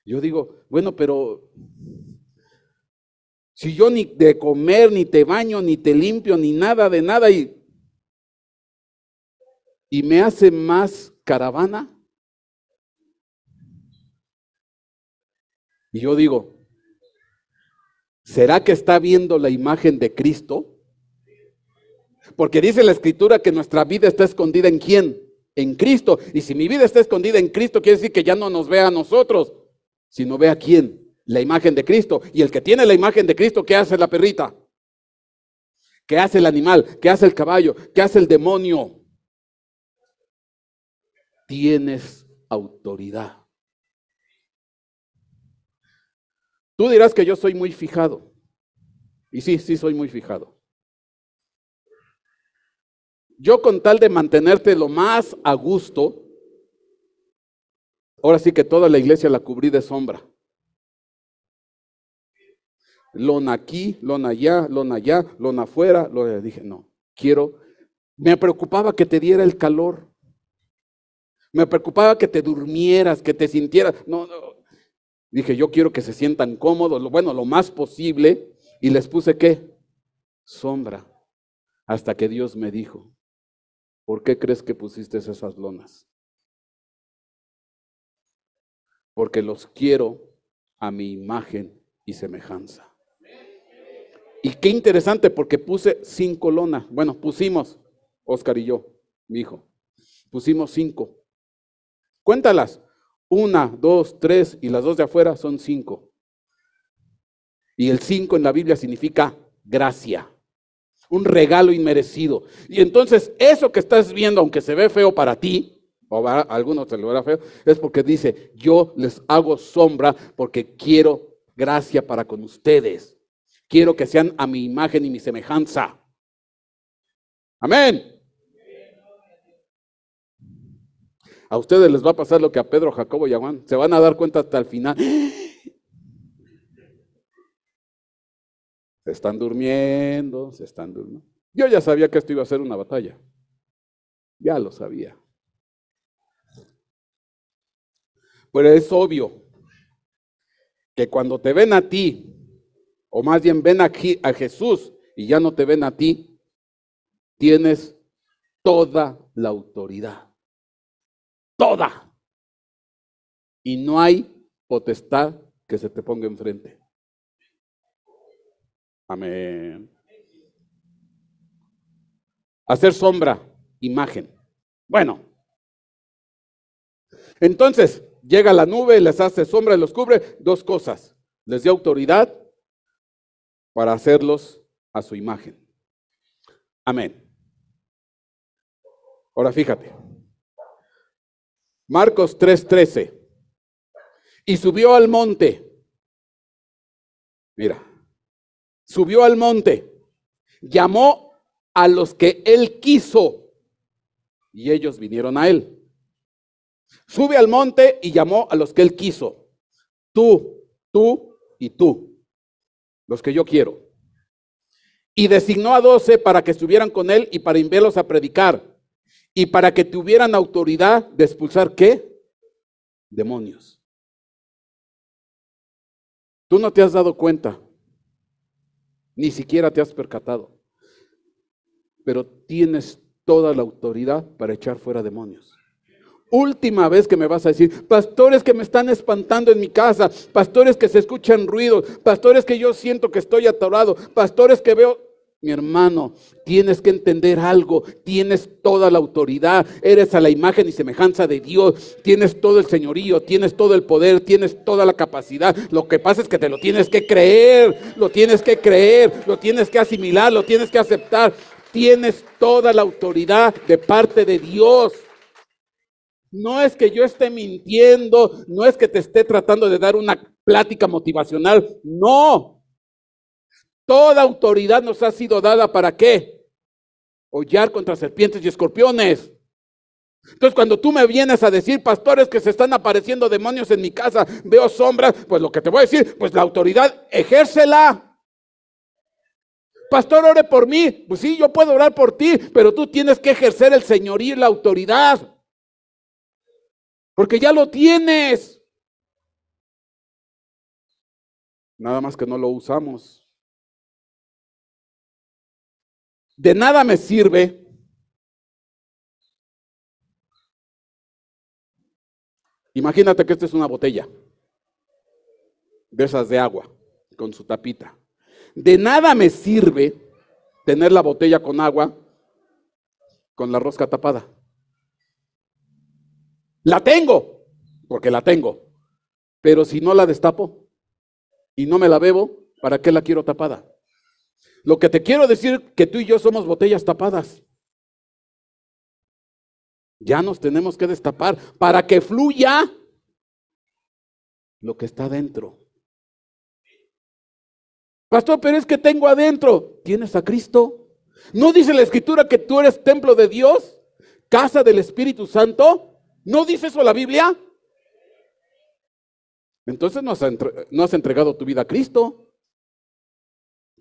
Yo digo, bueno, pero si yo ni de comer, ni te baño, ni te limpio, ni nada de nada, y, y me hace más caravana. Y yo digo, ¿será que está viendo la imagen de Cristo? Porque dice la escritura que nuestra vida está escondida en quién? En Cristo. Y si mi vida está escondida en Cristo, quiere decir que ya no nos ve a nosotros, sino ve a quién? la imagen de Cristo. Y el que tiene la imagen de Cristo, ¿qué hace la perrita? ¿Qué hace el animal? ¿Qué hace el caballo? ¿Qué hace el demonio? Tienes autoridad. Tú dirás que yo soy muy fijado. Y sí, sí soy muy fijado. Yo con tal de mantenerte lo más a gusto, ahora sí que toda la iglesia la cubrí de sombra lona aquí, lona allá, lona allá, lona afuera, le dije, no, quiero, me preocupaba que te diera el calor, me preocupaba que te durmieras, que te sintieras, no, no, dije, yo quiero que se sientan cómodos, bueno, lo más posible, y les puse qué, sombra, hasta que Dios me dijo, ¿por qué crees que pusiste esas lonas? Porque los quiero a mi imagen y semejanza. Y qué interesante, porque puse cinco lonas. Bueno, pusimos, Oscar y yo, mi hijo, pusimos cinco. Cuéntalas. Una, dos, tres y las dos de afuera son cinco. Y el cinco en la Biblia significa gracia, un regalo inmerecido. Y entonces eso que estás viendo, aunque se ve feo para ti, o a algunos se lo verá feo, es porque dice, yo les hago sombra porque quiero gracia para con ustedes quiero que sean a mi imagen y mi semejanza. Amén. A ustedes les va a pasar lo que a Pedro, Jacobo y Juan. Se van a dar cuenta hasta el final. Se están durmiendo, se están durmiendo. Yo ya sabía que esto iba a ser una batalla. Ya lo sabía. Pero es obvio que cuando te ven a ti o más bien ven aquí a Jesús y ya no te ven a ti, tienes toda la autoridad. Toda. Y no hay potestad que se te ponga enfrente. Amén. Hacer sombra, imagen. Bueno. Entonces, llega la nube, les hace sombra y los cubre. Dos cosas. Les dio autoridad para hacerlos a su imagen. Amén. Ahora fíjate. Marcos 3:13. Y subió al monte. Mira, subió al monte. Llamó a los que él quiso. Y ellos vinieron a él. Sube al monte y llamó a los que él quiso. Tú, tú y tú los que yo quiero. Y designó a doce para que estuvieran con él y para enviarlos a predicar y para que tuvieran autoridad de expulsar qué? Demonios. Tú no te has dado cuenta, ni siquiera te has percatado, pero tienes toda la autoridad para echar fuera demonios última vez que me vas a decir, pastores que me están espantando en mi casa, pastores que se escuchan ruidos, pastores que yo siento que estoy atorado, pastores que veo... Mi hermano, tienes que entender algo, tienes toda la autoridad, eres a la imagen y semejanza de Dios, tienes todo el señorío, tienes todo el poder, tienes toda la capacidad. Lo que pasa es que te lo tienes que creer, lo tienes que creer, lo tienes que asimilar, lo tienes que aceptar. Tienes toda la autoridad de parte de Dios. No es que yo esté mintiendo, no es que te esté tratando de dar una plática motivacional, no. Toda autoridad nos ha sido dada para qué? Hollar contra serpientes y escorpiones. Entonces, cuando tú me vienes a decir, pastores, que se están apareciendo demonios en mi casa, veo sombras, pues lo que te voy a decir, pues la autoridad, ejércela. Pastor, ore por mí. Pues sí, yo puedo orar por ti, pero tú tienes que ejercer el señorío y la autoridad. Porque ya lo tienes. Nada más que no lo usamos. De nada me sirve Imagínate que esta es una botella de esas de agua con su tapita. De nada me sirve tener la botella con agua con la rosca tapada. La tengo, porque la tengo. Pero si no la destapo y no me la bebo, ¿para qué la quiero tapada? Lo que te quiero decir que tú y yo somos botellas tapadas. Ya nos tenemos que destapar para que fluya lo que está dentro. Pastor, pero es que tengo adentro. Tienes a Cristo. ¿No dice la escritura que tú eres templo de Dios, casa del Espíritu Santo? ¿No dice eso la Biblia? Entonces no has, entregado tu vida a Cristo.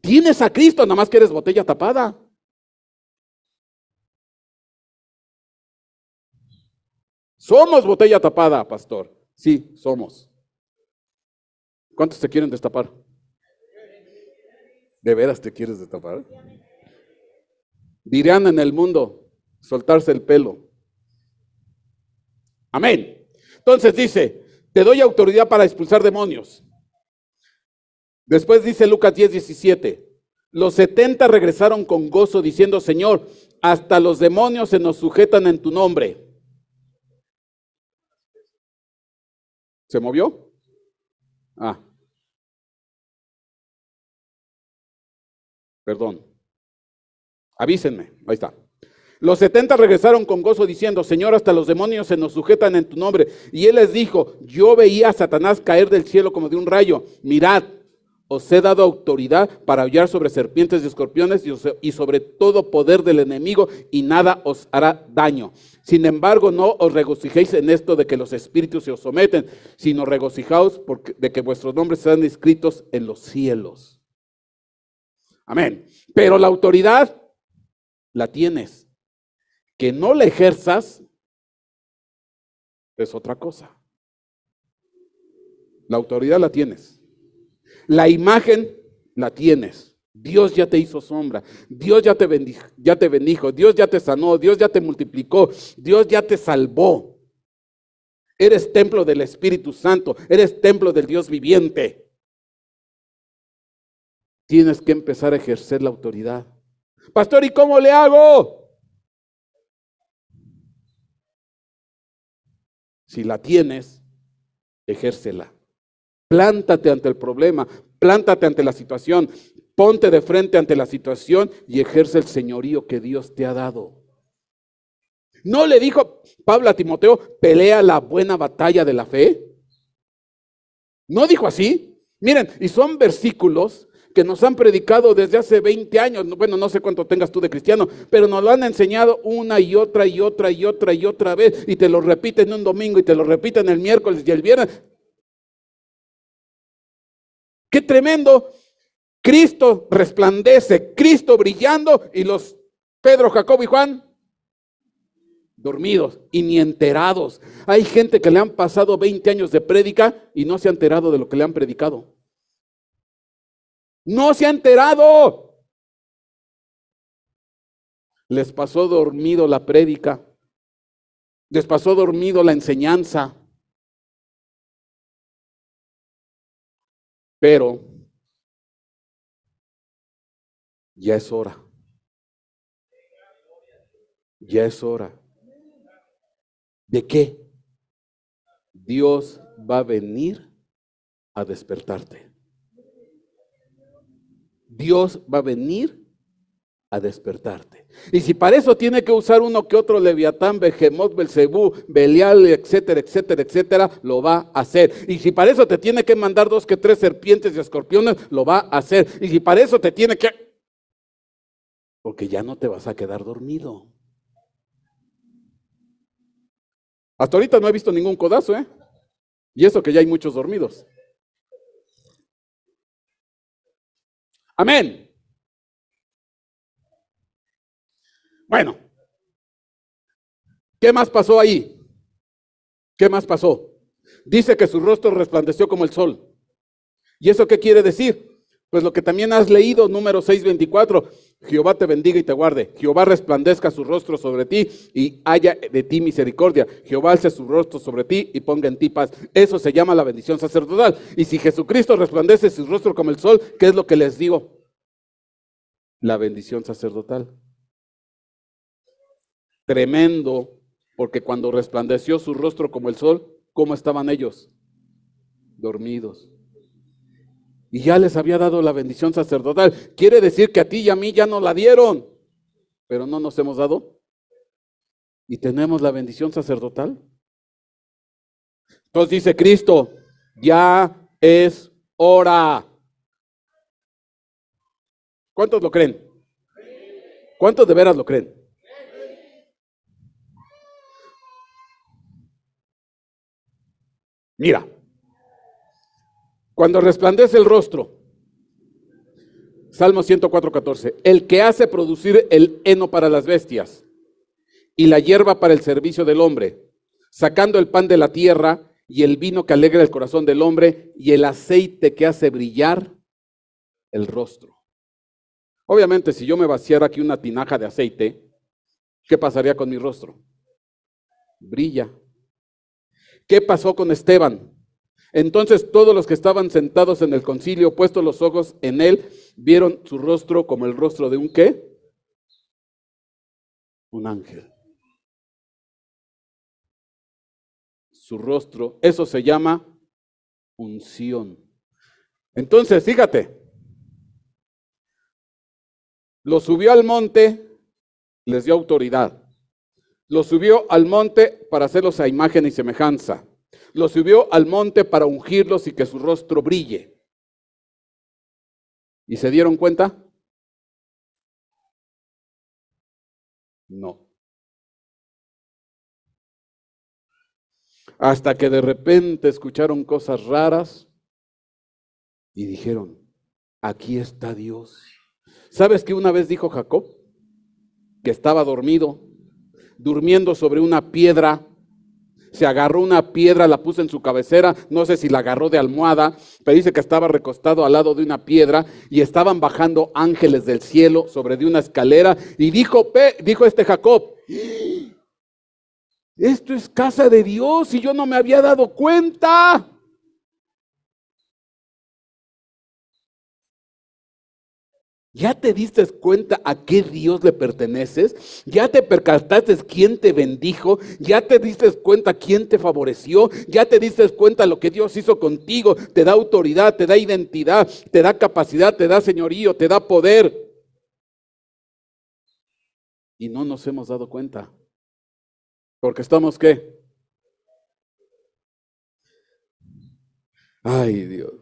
Tienes a Cristo, nada más que eres botella tapada. Somos botella tapada, pastor. Sí, somos. ¿Cuántos te quieren destapar? ¿De veras te quieres destapar? Dirán en el mundo, soltarse el pelo. Amén. Entonces dice, te doy autoridad para expulsar demonios. Después dice Lucas 10, 17. Los 70 regresaron con gozo diciendo, Señor, hasta los demonios se nos sujetan en tu nombre. ¿Se movió? Ah. Perdón. Avísenme. Ahí está. Los setenta regresaron con gozo diciendo, Señor, hasta los demonios se nos sujetan en tu nombre. Y él les dijo, yo veía a Satanás caer del cielo como de un rayo. Mirad, os he dado autoridad para aullar sobre serpientes y escorpiones y sobre todo poder del enemigo y nada os hará daño. Sin embargo, no os regocijéis en esto de que los espíritus se os someten, sino regocijaos porque, de que vuestros nombres sean inscritos en los cielos. Amén. Pero la autoridad la tienes que no la ejerzas es otra cosa. La autoridad la tienes. La imagen la tienes. Dios ya te hizo sombra. Dios ya te bendijo, ya te bendijo. Dios ya te sanó. Dios ya te multiplicó. Dios ya te salvó. Eres templo del Espíritu Santo. Eres templo del Dios viviente. Tienes que empezar a ejercer la autoridad. Pastor, ¿y cómo le hago? Si la tienes, ejércela. Plántate ante el problema, plántate ante la situación, ponte de frente ante la situación y ejerce el señorío que Dios te ha dado. ¿No le dijo Pablo a Timoteo, pelea la buena batalla de la fe? ¿No dijo así? Miren, y son versículos que nos han predicado desde hace 20 años, bueno, no sé cuánto tengas tú de cristiano, pero nos lo han enseñado una y otra y otra y otra y otra vez, y te lo repiten un domingo y te lo repiten el miércoles y el viernes. Qué tremendo. Cristo resplandece, Cristo brillando y los Pedro, Jacob y Juan dormidos y ni enterados. Hay gente que le han pasado 20 años de prédica y no se ha enterado de lo que le han predicado. No se ha enterado. Les pasó dormido la prédica. Les pasó dormido la enseñanza. Pero ya es hora. Ya es hora. ¿De qué? Dios va a venir a despertarte. Dios va a venir a despertarte. Y si para eso tiene que usar uno que otro Leviatán, Behemoth, Belcebú, Belial, etcétera, etcétera, etcétera, lo va a hacer. Y si para eso te tiene que mandar dos que tres serpientes y escorpiones, lo va a hacer. Y si para eso te tiene que... Porque ya no te vas a quedar dormido. Hasta ahorita no he visto ningún codazo, ¿eh? Y eso que ya hay muchos dormidos. Amén. Bueno, ¿qué más pasó ahí? ¿Qué más pasó? Dice que su rostro resplandeció como el sol. ¿Y eso qué quiere decir? Pues lo que también has leído, número 624, Jehová te bendiga y te guarde. Jehová resplandezca su rostro sobre ti y haya de ti misericordia. Jehová alce su rostro sobre ti y ponga en ti paz. Eso se llama la bendición sacerdotal. Y si Jesucristo resplandece su rostro como el sol, ¿qué es lo que les digo? La bendición sacerdotal. Tremendo, porque cuando resplandeció su rostro como el sol, ¿cómo estaban ellos? Dormidos y ya les había dado la bendición sacerdotal. Quiere decir que a ti y a mí ya nos la dieron, pero no nos hemos dado. Y tenemos la bendición sacerdotal. Entonces dice Cristo, ya es hora. ¿Cuántos lo creen? ¿Cuántos de veras lo creen? Mira, cuando resplandece el rostro. Salmo 104.14. El que hace producir el heno para las bestias y la hierba para el servicio del hombre, sacando el pan de la tierra y el vino que alegra el corazón del hombre y el aceite que hace brillar el rostro. Obviamente, si yo me vaciara aquí una tinaja de aceite, ¿qué pasaría con mi rostro? Brilla. ¿Qué pasó con Esteban? Entonces todos los que estaban sentados en el concilio, puestos los ojos en él, vieron su rostro como el rostro de un qué? Un ángel. Su rostro, eso se llama unción. Entonces, fíjate, lo subió al monte, les dio autoridad. Lo subió al monte para hacerlos a imagen y semejanza lo subió al monte para ungirlos y que su rostro brille. ¿Y se dieron cuenta? No. Hasta que de repente escucharon cosas raras y dijeron, aquí está Dios. ¿Sabes que una vez dijo Jacob? Que estaba dormido, durmiendo sobre una piedra se agarró una piedra, la puso en su cabecera, no sé si la agarró de almohada, pero dice que estaba recostado al lado de una piedra y estaban bajando ángeles del cielo sobre de una escalera y dijo, dijo este Jacob, ¡Ah! esto es casa de Dios y yo no me había dado cuenta. ¿Ya te diste cuenta a qué Dios le perteneces? ¿Ya te percataste quién te bendijo? ¿Ya te diste cuenta quién te favoreció? ¿Ya te diste cuenta lo que Dios hizo contigo? Te da autoridad, te da identidad, te da capacidad, te da señorío, te da poder. Y no nos hemos dado cuenta. Porque estamos qué? Ay Dios.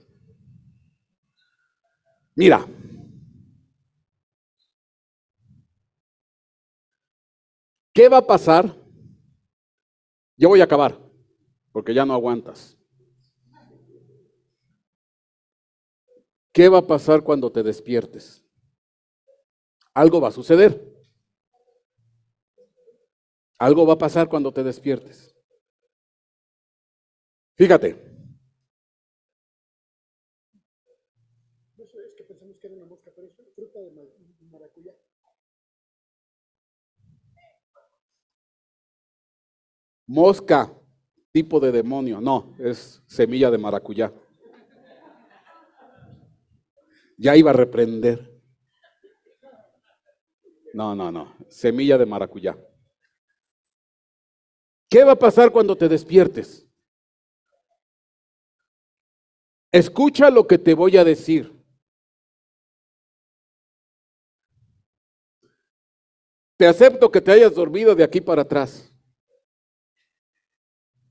Mira. ¿Qué va a pasar? Yo voy a acabar, porque ya no aguantas. ¿Qué va a pasar cuando te despiertes? Algo va a suceder. Algo va a pasar cuando te despiertes. Fíjate, mosca, tipo de demonio. No, es semilla de maracuyá. Ya iba a reprender. No, no, no. Semilla de maracuyá. ¿Qué va a pasar cuando te despiertes? Escucha lo que te voy a decir. Te acepto que te hayas dormido de aquí para atrás.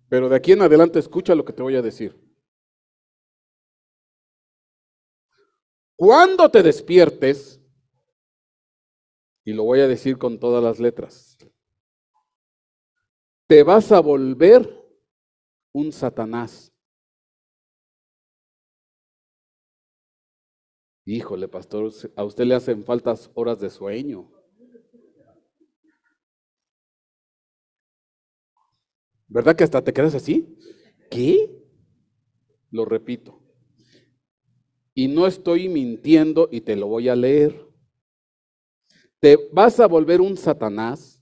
Pero de aquí en adelante escucha lo que te voy a decir. Cuando te despiertes, y lo voy a decir con todas las letras, te vas a volver un Satanás. Híjole, pastor, a usted le hacen faltas horas de sueño. ¿Verdad que hasta te quedas así? ¿Qué? Lo repito. Y no estoy mintiendo y te lo voy a leer. Te vas a volver un Satanás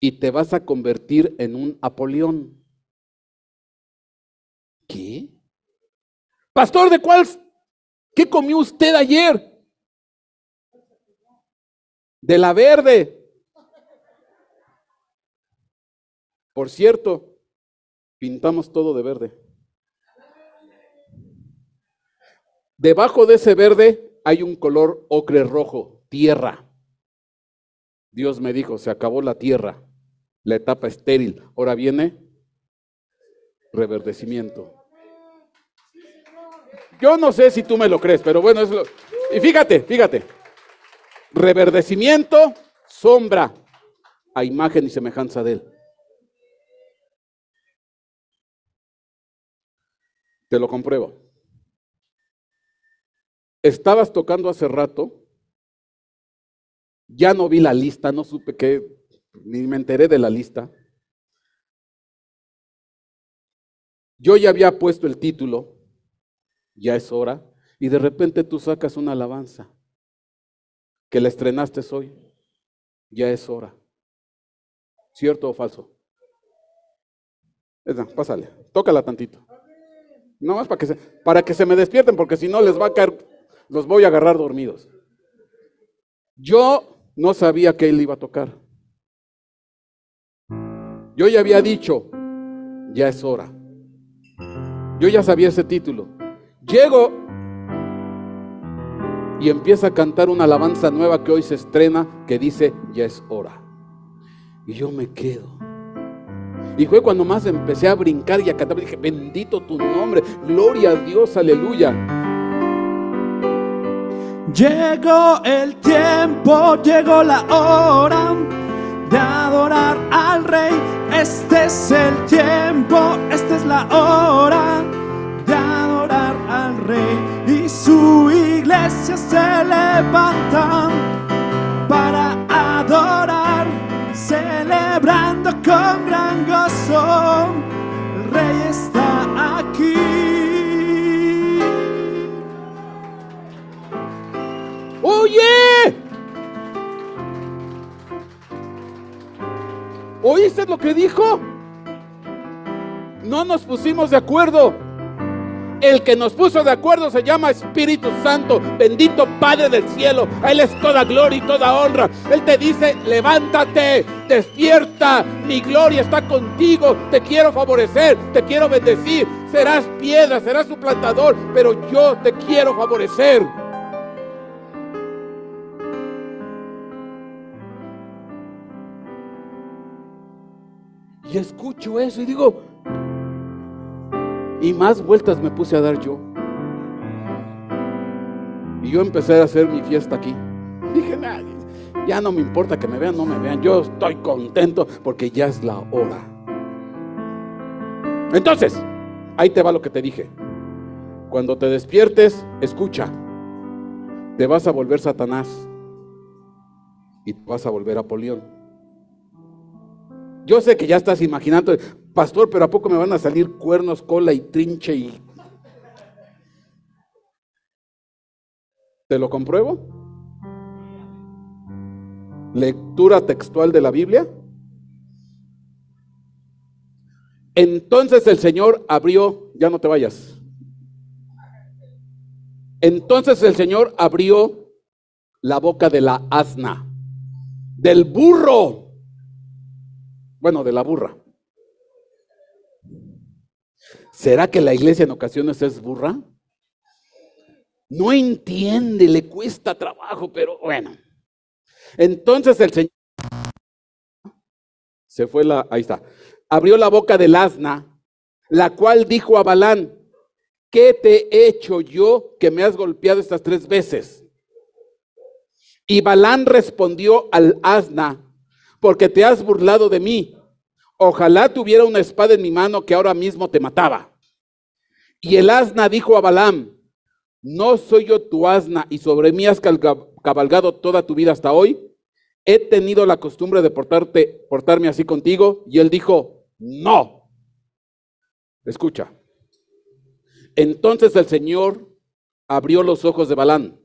y te vas a convertir en un Apolión. ¿Qué? Pastor, ¿de cuál? ¿Qué comió usted ayer? De la verde. Por cierto, pintamos todo de verde. Debajo de ese verde hay un color ocre rojo, tierra. Dios me dijo, se acabó la tierra, la etapa estéril, ahora viene reverdecimiento. Yo no sé si tú me lo crees, pero bueno, es Y fíjate, fíjate. Reverdecimiento, sombra a imagen y semejanza de él. Te lo compruebo. Estabas tocando hace rato, ya no vi la lista, no supe que ni me enteré de la lista. Yo ya había puesto el título, ya es hora, y de repente tú sacas una alabanza que la estrenaste hoy, ya es hora. ¿Cierto o falso? Esa, pásale, tócala tantito. No más para que se, para que se me despierten, porque si no les va a caer, los voy a agarrar dormidos. Yo no sabía que él iba a tocar. Yo ya había dicho, ya es hora. Yo ya sabía ese título. Llego y empieza a cantar una alabanza nueva que hoy se estrena que dice, ya es hora. Y yo me quedo. Y fue cuando más empecé a brincar y a cantar. Dije, bendito tu nombre, gloria a Dios, aleluya. Llegó el tiempo, llegó la hora de adorar al Rey. Este es el tiempo, esta es la hora de adorar al Rey. Y su iglesia se levanta con gran gozo, el Rey está aquí. Oye. ¿Oíste lo que dijo? No nos pusimos de acuerdo. El que nos puso de acuerdo se llama Espíritu Santo, bendito Padre del cielo. A Él es toda gloria y toda honra. Él te dice, levántate, despierta, mi gloria está contigo, te quiero favorecer, te quiero bendecir. Serás piedra, serás suplantador, pero yo te quiero favorecer. Y escucho eso y digo, y más vueltas me puse a dar yo. Y yo empecé a hacer mi fiesta aquí. Dije, ya no me importa que me vean, no me vean. Yo estoy contento porque ya es la hora. Entonces, ahí te va lo que te dije. Cuando te despiertes, escucha. Te vas a volver Satanás. Y te vas a volver Apolión. Yo sé que ya estás imaginando, Pastor, pero ¿a poco me van a salir cuernos, cola y trinche y... ¿Te lo compruebo? Lectura textual de la Biblia. Entonces el Señor abrió, ya no te vayas. Entonces el Señor abrió la boca de la asna, del burro, bueno, de la burra. ¿Será que la iglesia en ocasiones es burra? No entiende, le cuesta trabajo, pero bueno. Entonces el Señor se fue la, ahí está. Abrió la boca del asna, la cual dijo a Balán, ¿qué te he hecho yo que me has golpeado estas tres veces? Y Balán respondió al asna, porque te has burlado de mí. Ojalá tuviera una espada en mi mano que ahora mismo te mataba. Y el asna dijo a Balaam, ¿no soy yo tu asna y sobre mí has cabalgado toda tu vida hasta hoy? He tenido la costumbre de portarte, portarme así contigo. Y él dijo, no. Escucha. Entonces el Señor abrió los ojos de Balán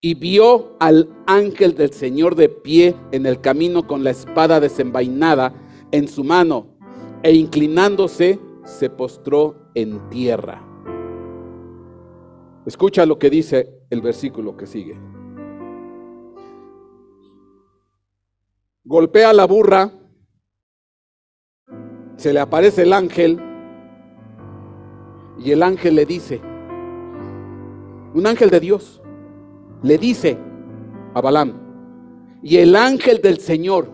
y vio al ángel del Señor de pie en el camino con la espada desenvainada en su mano e inclinándose se postró en tierra. Escucha lo que dice el versículo que sigue. Golpea la burra, se le aparece el ángel y el ángel le dice, un ángel de Dios, le dice a Balaam, y el ángel del Señor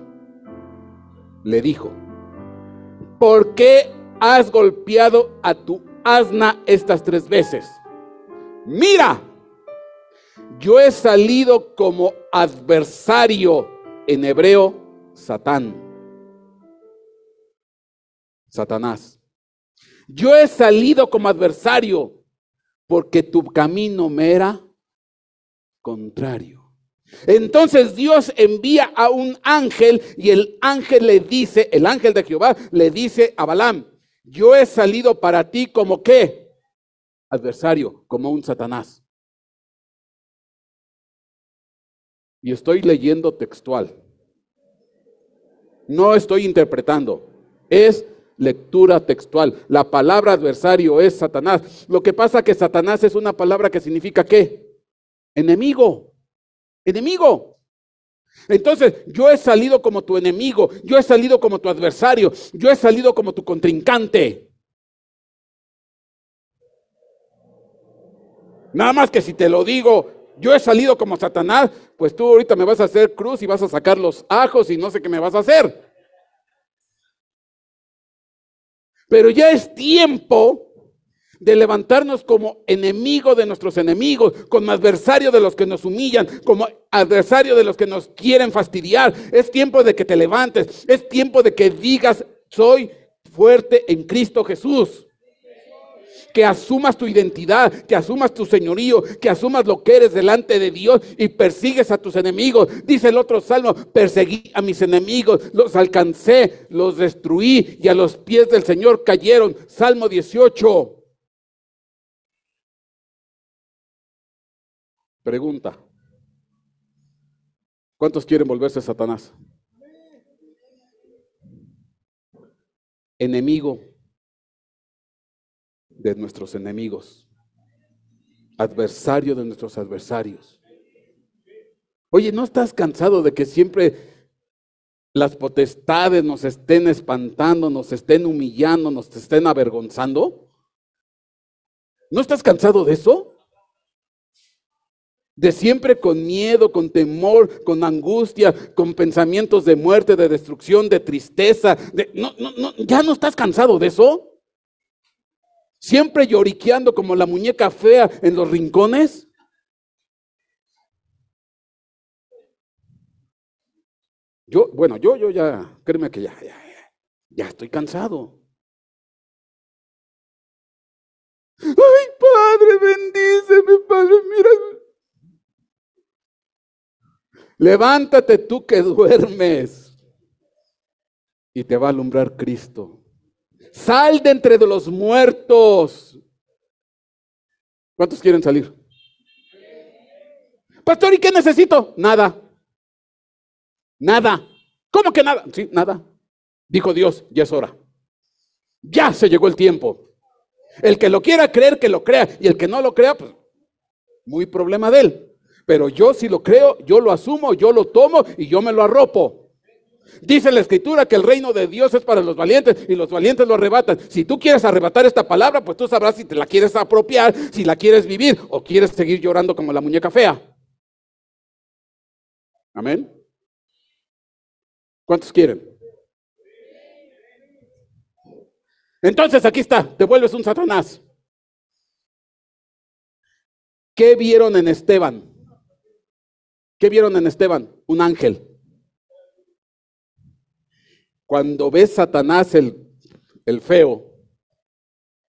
le dijo, ¿por qué has golpeado a tu asna estas tres veces. Mira, yo he salido como adversario en hebreo, Satán. Satanás. Yo he salido como adversario porque tu camino me era contrario. Entonces Dios envía a un ángel y el ángel le dice, el ángel de Jehová le dice a Balaam, yo he salido para ti como qué? Adversario, como un Satanás. Y estoy leyendo textual. No estoy interpretando. Es lectura textual. La palabra adversario es Satanás. Lo que pasa que Satanás es una palabra que significa qué? Enemigo. Enemigo. Entonces, yo he salido como tu enemigo, yo he salido como tu adversario, yo he salido como tu contrincante. Nada más que si te lo digo, yo he salido como Satanás, pues tú ahorita me vas a hacer cruz y vas a sacar los ajos y no sé qué me vas a hacer. Pero ya es tiempo de levantarnos como enemigo de nuestros enemigos, como adversario de los que nos humillan, como adversario de los que nos quieren fastidiar. Es tiempo de que te levantes, es tiempo de que digas, soy fuerte en Cristo Jesús. Que asumas tu identidad, que asumas tu señorío, que asumas lo que eres delante de Dios y persigues a tus enemigos. Dice el otro salmo, perseguí a mis enemigos, los alcancé, los destruí y a los pies del Señor cayeron. Salmo 18. Pregunta. ¿Cuántos quieren volverse Satanás? Enemigo de nuestros enemigos. Adversario de nuestros adversarios. Oye, ¿no estás cansado de que siempre las potestades nos estén espantando, nos estén humillando, nos estén avergonzando? ¿No estás cansado de eso? de siempre con miedo, con temor, con angustia, con pensamientos de muerte, de destrucción, de tristeza. no, no, no, ¿Ya no estás cansado de eso? Siempre lloriqueando como la muñeca fea en los rincones. Yo, bueno, yo, yo ya, créeme que ya, ya, ya estoy cansado. Ay, Padre, bendíceme, Padre, mira Levántate tú que duermes y te va a alumbrar Cristo. Sal de entre los muertos. ¿Cuántos quieren salir? Pastor, ¿y qué necesito? Nada. Nada. ¿Cómo que nada? Sí, nada. Dijo Dios, ya es hora. Ya se llegó el tiempo. El que lo quiera creer, que lo crea. Y el que no lo crea, pues muy problema de él. Pero yo si lo creo, yo lo asumo, yo lo tomo y yo me lo arropo. Dice la escritura que el reino de Dios es para los valientes y los valientes lo arrebatan. Si tú quieres arrebatar esta palabra, pues tú sabrás si te la quieres apropiar, si la quieres vivir o quieres seguir llorando como la muñeca fea. Amén. ¿Cuántos quieren? Entonces aquí está, te vuelves un Satanás. ¿Qué vieron en Esteban? ¿Qué vieron en Esteban? Un ángel. Cuando ves Satanás el, el feo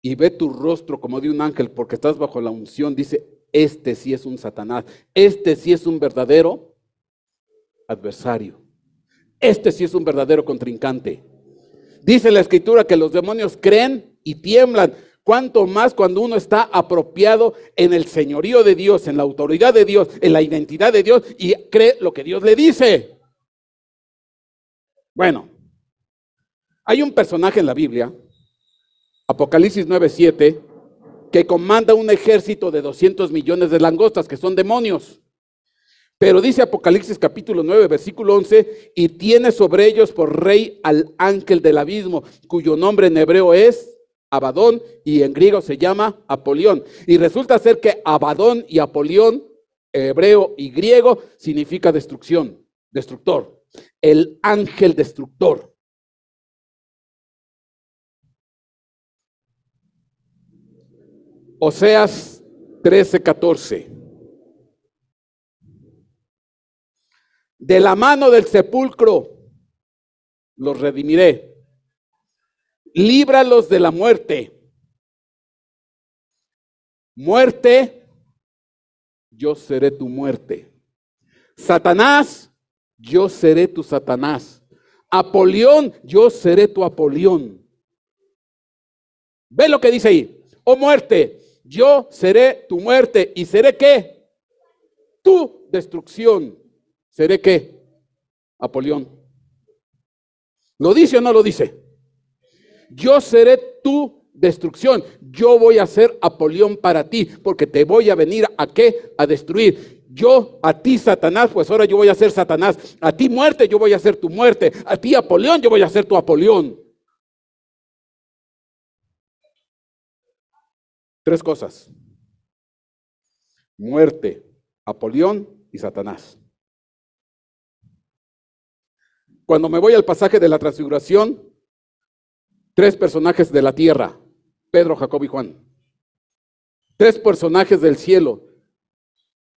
y ve tu rostro como de un ángel porque estás bajo la unción, dice, este sí es un Satanás, este sí es un verdadero adversario, este sí es un verdadero contrincante. Dice la escritura que los demonios creen y tiemblan. Cuanto más cuando uno está apropiado en el señorío de Dios, en la autoridad de Dios, en la identidad de Dios y cree lo que Dios le dice. Bueno, hay un personaje en la Biblia, Apocalipsis 9:7, que comanda un ejército de 200 millones de langostas, que son demonios. Pero dice Apocalipsis capítulo 9, versículo 11, y tiene sobre ellos por rey al ángel del abismo, cuyo nombre en hebreo es Abadón y en griego se llama Apolión. Y resulta ser que Abadón y Apolión, hebreo y griego, significa destrucción, destructor, el ángel destructor. Oseas 13, 14. De la mano del sepulcro los redimiré líbralos de la muerte. Muerte, yo seré tu muerte. Satanás, yo seré tu Satanás. Apolión, yo seré tu Apolión. Ve lo que dice ahí. Oh muerte, yo seré tu muerte y seré qué? Tu destrucción. ¿Seré qué? Apolión. ¿Lo dice o no lo dice? yo seré tu destrucción, yo voy a ser Apolión para ti, porque te voy a venir a qué? A destruir. Yo a ti, Satanás, pues ahora yo voy a ser Satanás. A ti, muerte, yo voy a ser tu muerte. A ti, Apolión, yo voy a ser tu Apolión. Tres cosas. Muerte, Apolión y Satanás. Cuando me voy al pasaje de la transfiguración, Tres personajes de la tierra, Pedro, Jacob y Juan. Tres personajes del cielo,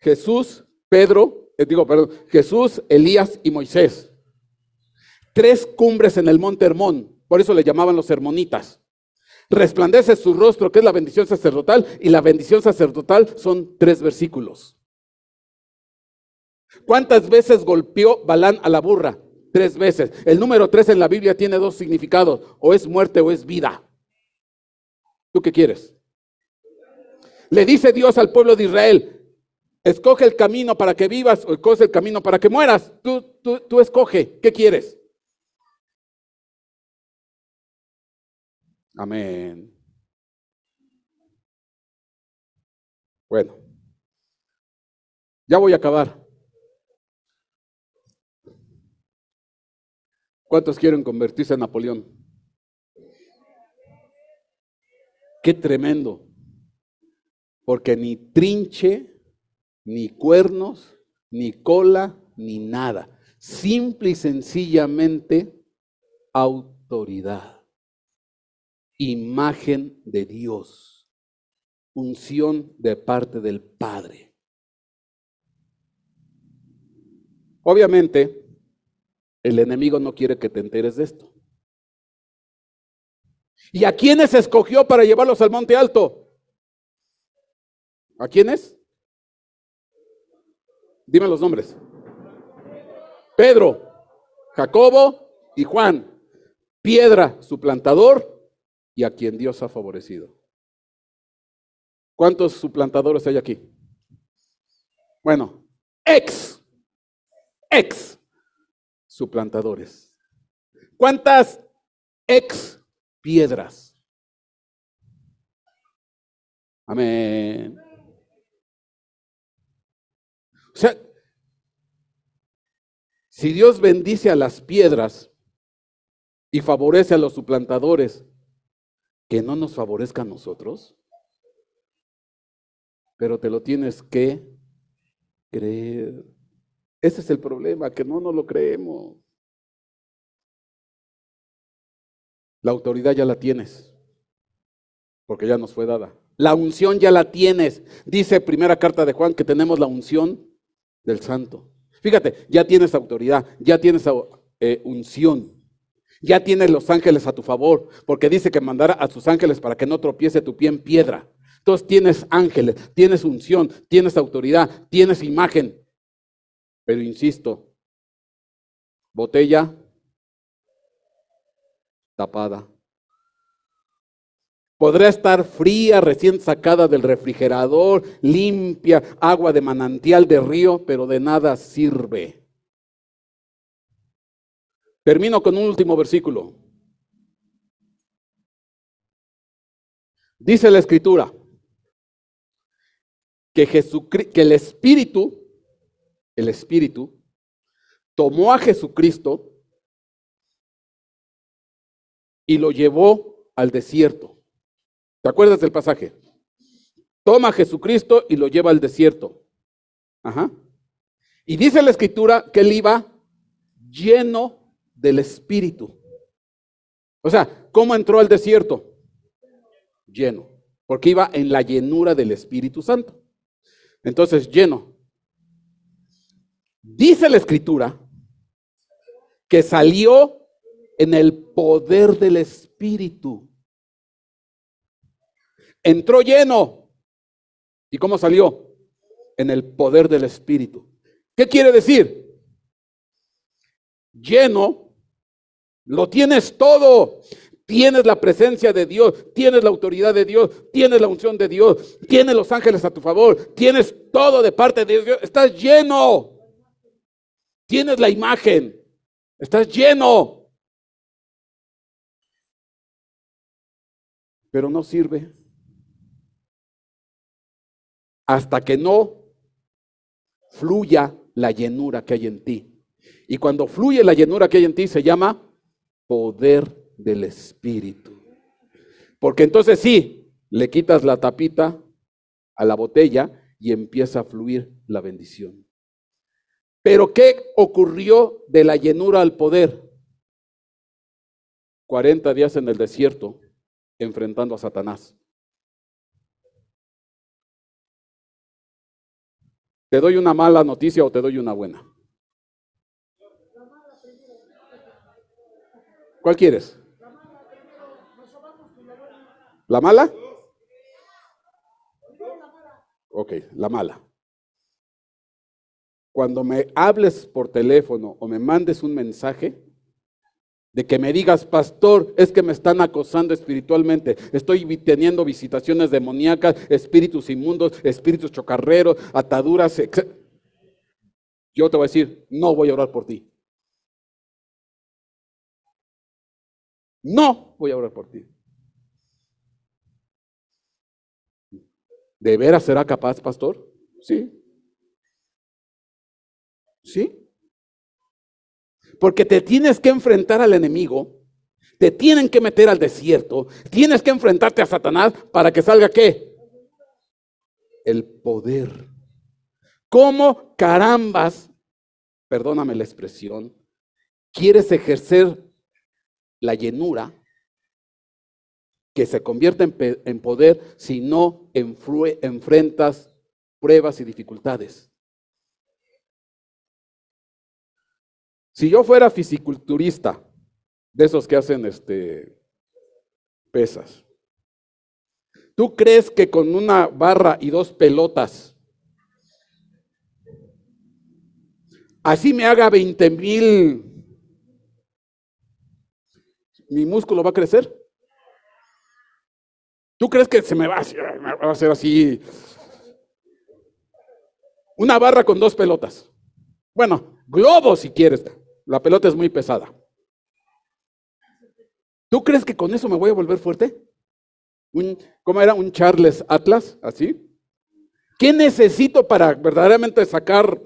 Jesús, Pedro, eh, digo, perdón, Jesús, Elías y Moisés. Tres cumbres en el monte Hermón, por eso le llamaban los hermonitas. Resplandece su rostro, que es la bendición sacerdotal, y la bendición sacerdotal son tres versículos. ¿Cuántas veces golpeó Balán a la burra? tres veces. El número tres en la Biblia tiene dos significados, o es muerte o es vida. ¿Tú qué quieres? Le dice Dios al pueblo de Israel, escoge el camino para que vivas o escoge el camino para que mueras. Tú, tú, tú escoge, ¿qué quieres? Amén. Bueno, ya voy a acabar. ¿Cuántos quieren convertirse en Napoleón? Qué tremendo. Porque ni trinche, ni cuernos, ni cola, ni nada. Simple y sencillamente autoridad. Imagen de Dios. Unción de parte del Padre. Obviamente, el enemigo no quiere que te enteres de esto. ¿Y a quiénes escogió para llevarlos al monte alto? ¿A quiénes? Dime los nombres. Pedro, Jacobo y Juan. Piedra, su plantador y a quien Dios ha favorecido. ¿Cuántos suplantadores hay aquí? Bueno, ex, ex suplantadores. ¿Cuántas ex piedras? Amén. O sea, si Dios bendice a las piedras y favorece a los suplantadores, que no nos favorezca a nosotros, pero te lo tienes que creer. Ese es el problema, que no nos lo creemos. La autoridad ya la tienes, porque ya nos fue dada. La unción ya la tienes. Dice primera carta de Juan que tenemos la unción del santo. Fíjate, ya tienes autoridad, ya tienes eh, unción, ya tienes los ángeles a tu favor, porque dice que mandará a sus ángeles para que no tropiece tu pie en piedra. Entonces tienes ángeles, tienes unción, tienes autoridad, tienes imagen. Pero insisto, botella tapada. Podrá estar fría, recién sacada del refrigerador, limpia, agua de manantial de río, pero de nada sirve. Termino con un último versículo. Dice la escritura que, que el Espíritu el Espíritu, tomó a Jesucristo y lo llevó al desierto. ¿Te acuerdas del pasaje? Toma a Jesucristo y lo lleva al desierto. Ajá. Y dice la escritura que él iba lleno del Espíritu. O sea, ¿cómo entró al desierto? Lleno, porque iba en la llenura del Espíritu Santo. Entonces, lleno, Dice la escritura que salió en el poder del Espíritu. Entró lleno. ¿Y cómo salió? En el poder del Espíritu. ¿Qué quiere decir? Lleno, lo tienes todo. Tienes la presencia de Dios, tienes la autoridad de Dios, tienes la unción de Dios, tienes los ángeles a tu favor, tienes todo de parte de Dios. Estás lleno. Tienes la imagen. Estás lleno. Pero no sirve. Hasta que no fluya la llenura que hay en ti. Y cuando fluye la llenura que hay en ti se llama poder del Espíritu. Porque entonces sí, le quitas la tapita a la botella y empieza a fluir la bendición. Pero ¿qué ocurrió de la llenura al poder? 40 días en el desierto enfrentando a Satanás. ¿Te doy una mala noticia o te doy una buena? ¿Cuál quieres? ¿La mala? Ok, la mala cuando me hables por teléfono o me mandes un mensaje, de que me digas, pastor, es que me están acosando espiritualmente, estoy teniendo visitaciones demoníacas, espíritus inmundos, espíritus chocarreros, ataduras, etc. Yo te voy a decir, no voy a orar por ti. No voy a orar por ti. ¿De veras será capaz, pastor? Sí. ¿Sí? Porque te tienes que enfrentar al enemigo, te tienen que meter al desierto, tienes que enfrentarte a Satanás para que salga qué? El poder. ¿Cómo carambas, perdóname la expresión, quieres ejercer la llenura que se convierte en, en poder si no enfrentas pruebas y dificultades? Si yo fuera fisiculturista, de esos que hacen este, pesas, ¿tú crees que con una barra y dos pelotas, así me haga 20 mil, mi músculo va a crecer? ¿Tú crees que se me va a hacer, va a hacer así? Una barra con dos pelotas. Bueno, globo si quieres. La pelota es muy pesada. ¿Tú crees que con eso me voy a volver fuerte? Un, ¿Cómo era? ¿Un Charles Atlas? ¿Así? ¿Qué necesito para verdaderamente sacar?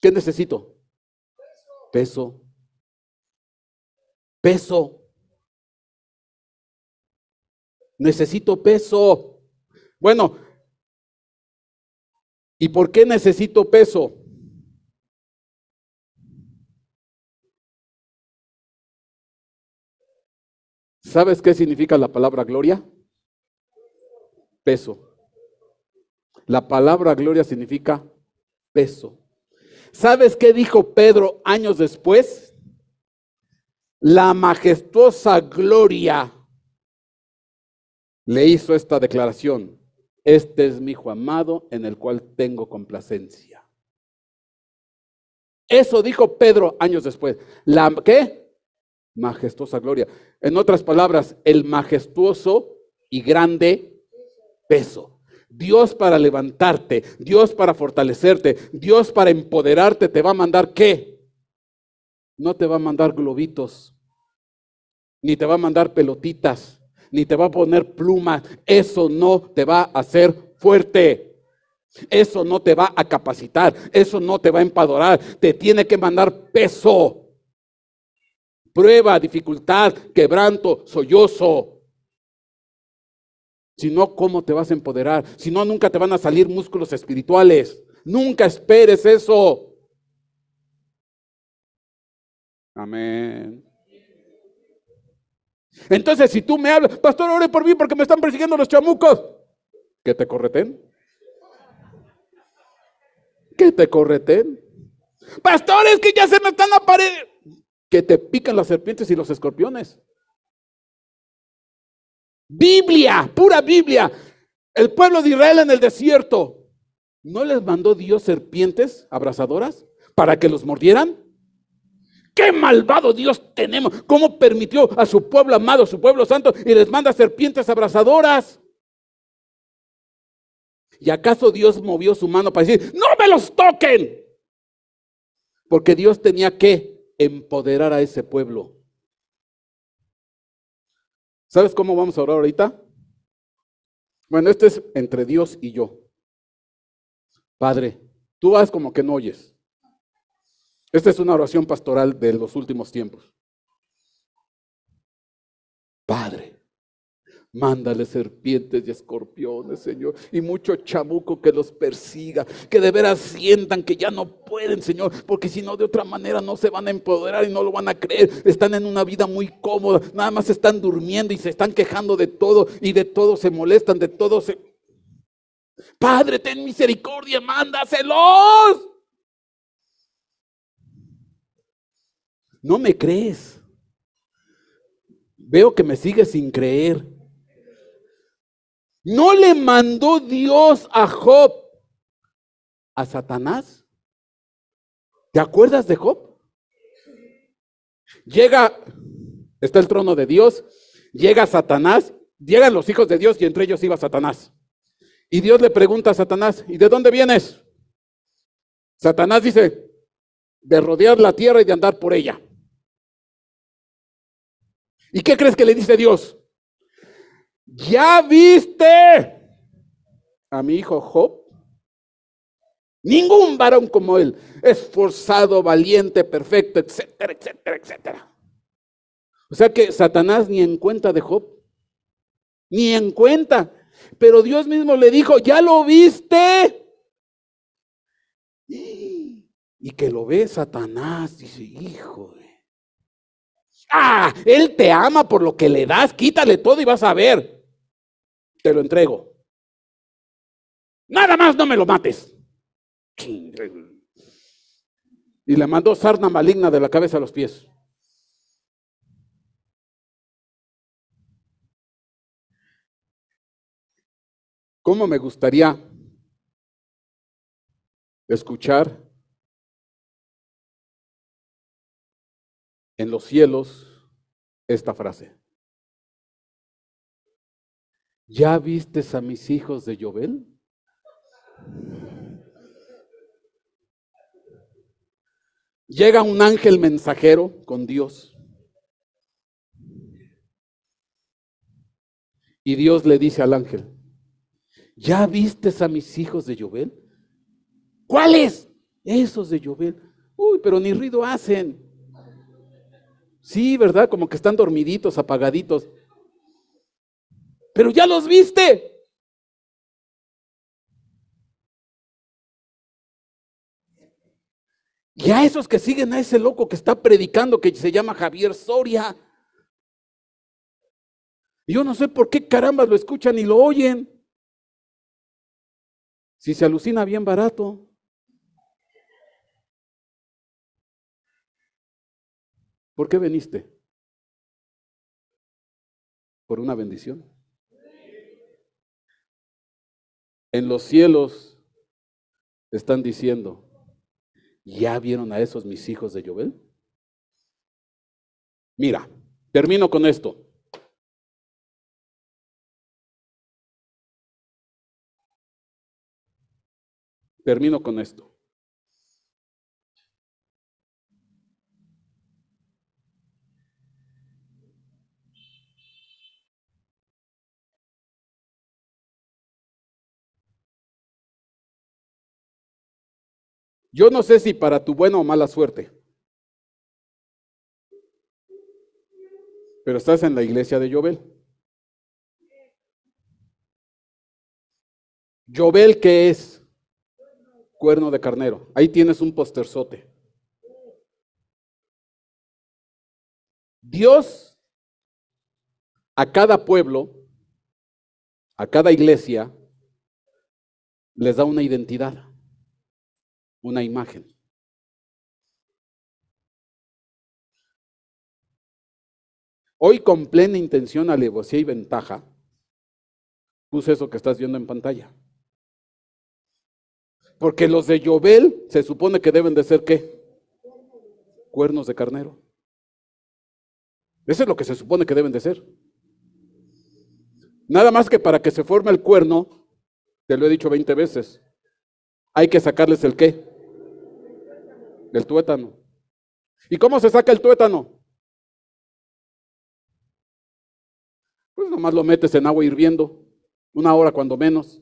¿Qué necesito? Peso. Peso. Necesito peso. Bueno, ¿y por qué necesito peso? ¿Sabes qué significa la palabra gloria? Peso. La palabra gloria significa peso. ¿Sabes qué dijo Pedro años después? La majestuosa gloria le hizo esta declaración. Este es mi hijo amado en el cual tengo complacencia. Eso dijo Pedro años después. La, ¿Qué? majestuosa gloria. En otras palabras, el majestuoso y grande peso. Dios para levantarte, Dios para fortalecerte, Dios para empoderarte, te va a mandar qué? No te va a mandar globitos, ni te va a mandar pelotitas, ni te va a poner plumas. Eso no te va a hacer fuerte. Eso no te va a capacitar, eso no te va a empadorar, te tiene que mandar peso prueba, dificultad, quebranto, sollozo. Si no, ¿cómo te vas a empoderar? Si no, nunca te van a salir músculos espirituales. Nunca esperes eso. Amén. Entonces, si tú me hablas, pastor, ore por mí porque me están persiguiendo los chamucos. ¿Que te correten? ¿Que te correten? Pastores que ya se me están apareciendo que te pican las serpientes y los escorpiones. Biblia, pura Biblia. El pueblo de Israel en el desierto, ¿no les mandó Dios serpientes abrazadoras para que los mordieran? ¡Qué malvado Dios tenemos! ¿Cómo permitió a su pueblo amado, su pueblo santo, y les manda serpientes abrazadoras? ¿Y acaso Dios movió su mano para decir, no me los toquen? Porque Dios tenía que empoderar a ese pueblo. ¿Sabes cómo vamos a orar ahorita? Bueno, este es entre Dios y yo. Padre, tú vas como que no oyes. Esta es una oración pastoral de los últimos tiempos. Mándale serpientes y escorpiones, Señor, y mucho chamuco que los persiga, que de veras sientan que ya no pueden, Señor, porque si no, de otra manera no se van a empoderar y no lo van a creer. Están en una vida muy cómoda, nada más están durmiendo y se están quejando de todo, y de todo se molestan, de todo se. Padre, ten misericordia, mándaselos. No me crees. Veo que me sigues sin creer. ¿No le mandó Dios a Job a Satanás? ¿Te acuerdas de Job? Llega, está el trono de Dios, llega Satanás, llegan los hijos de Dios y entre ellos iba Satanás. Y Dios le pregunta a Satanás, ¿y de dónde vienes? Satanás dice, de rodear la tierra y de andar por ella. ¿Y qué crees que le dice Dios? ¿ya viste a mi hijo Job? Ningún varón como él, esforzado, valiente, perfecto, etcétera, etcétera, etcétera. O sea que Satanás ni en cuenta de Job, ni en cuenta. Pero Dios mismo le dijo, ya lo viste. Y que lo ve Satanás, dice, hijo. Ah, él te ama por lo que le das, quítale todo y vas a ver te lo entrego. Nada más no me lo mates. Y le mandó sarna maligna de la cabeza a los pies. ¿Cómo me gustaría escuchar en los cielos esta frase? ¿Ya vistes a mis hijos de Yobel? Llega un ángel mensajero con Dios. Y Dios le dice al ángel, ¿ya vistes a mis hijos de Jobel, ¿Cuáles? Esos de Yobel. Uy, pero ni ruido hacen. Sí, ¿verdad? Como que están dormiditos, apagaditos pero ya los viste. Y a esos que siguen a ese loco que está predicando que se llama Javier Soria. Yo no sé por qué carambas lo escuchan y lo oyen. Si se alucina bien barato. ¿Por qué veniste? ¿Por una bendición? en los cielos están diciendo, ¿ya vieron a esos mis hijos de Jovel? Mira, termino con esto. Termino con esto. Yo no sé si para tu buena o mala suerte, pero estás en la iglesia de Jobel. Yobel, ¿qué es? Cuerno de carnero. Ahí tienes un posterzote. Dios a cada pueblo, a cada iglesia, les da una identidad una imagen. Hoy con plena intención, alevosía y ventaja, puse eso que estás viendo en pantalla. Porque los de Jovel se supone que deben de ser qué? Cuernos de carnero. Eso es lo que se supone que deben de ser. Nada más que para que se forme el cuerno, te lo he dicho 20 veces, hay que sacarles el qué? El tuétano. ¿Y cómo se saca el tuétano? Pues nomás lo metes en agua hirviendo, una hora cuando menos.